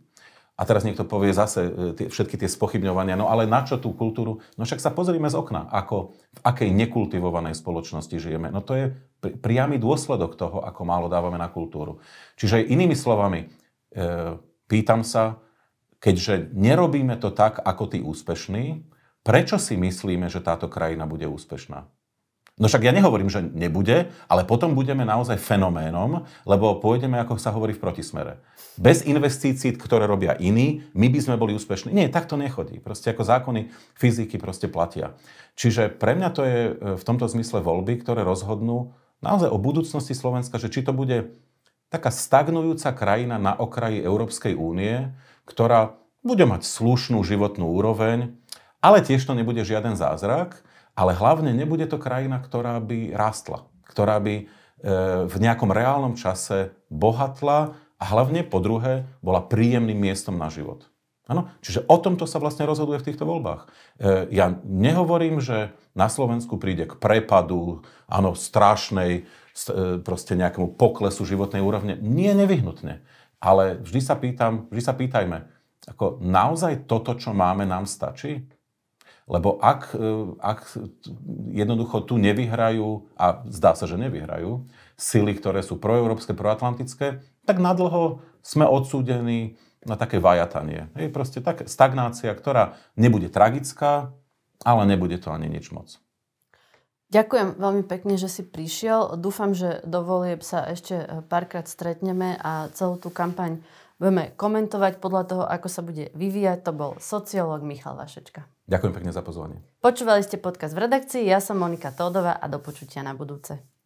a teraz niekto povie zase e, tie, všetky tie spochybňovania, no ale na čo tú kultúru? No však sa pozrime z okna, ako, v akej nekultivovanej spoločnosti žijeme. No to je pri, priamy dôsledok toho, ako málo dávame na kultúru. Čiže inými slovami, e, pýtam sa, keďže nerobíme to tak, ako tí úspešní, prečo si myslíme, že táto krajina bude úspešná? No však ja nehovorím, že nebude, ale potom budeme naozaj fenoménom, lebo pôjdeme, ako sa hovorí, v protismere. Bez investícií, ktoré robia iní, my by sme boli úspešní. Nie, tak to nechodí. Proste ako zákony fyziky proste platia. Čiže pre mňa to je e, v tomto zmysle voľby, ktoré rozhodnú naozaj o budúcnosti Slovenska, že či to bude taká stagnujúca krajina na okraji Európskej únie, ktorá bude mať slušnú životnú úroveň, ale tiež to nebude žiaden zázrak, ale hlavne nebude to krajina, ktorá by rástla, ktorá by e, v nejakom reálnom čase bohatla a hlavne po druhé bola príjemným miestom na život. Ano? Čiže o tomto sa vlastne rozhoduje v týchto voľbách. E, ja nehovorím, že na Slovensku príde k prepadu, áno, strašnej, e, proste nejakému poklesu životnej úrovne. Nie nevyhnutne. Ale vždy sa pýtam, vždy sa pýtajme, ako naozaj toto, čo máme, nám stačí? Lebo ak, e, ak jednoducho tu nevyhrajú, a zdá sa, že nevyhrajú, sily, ktoré sú proeurópske, proatlantické, tak nadlho sme odsúdení na také vajatanie. Je proste tak, stagnácia, ktorá nebude tragická, ale nebude to ani nič moc. Ďakujem veľmi pekne, že si prišiel. Dúfam, že do volieb sa ešte e, párkrát stretneme a celú tú kampaň budeme komentovať podľa toho, ako sa bude vyvíjať. To bol sociológ Michal Vašečka. Ďakujem pekne za pozvanie. Počúvali ste podcast v redakcii, ja som Monika Tódová a do počutia na budúce.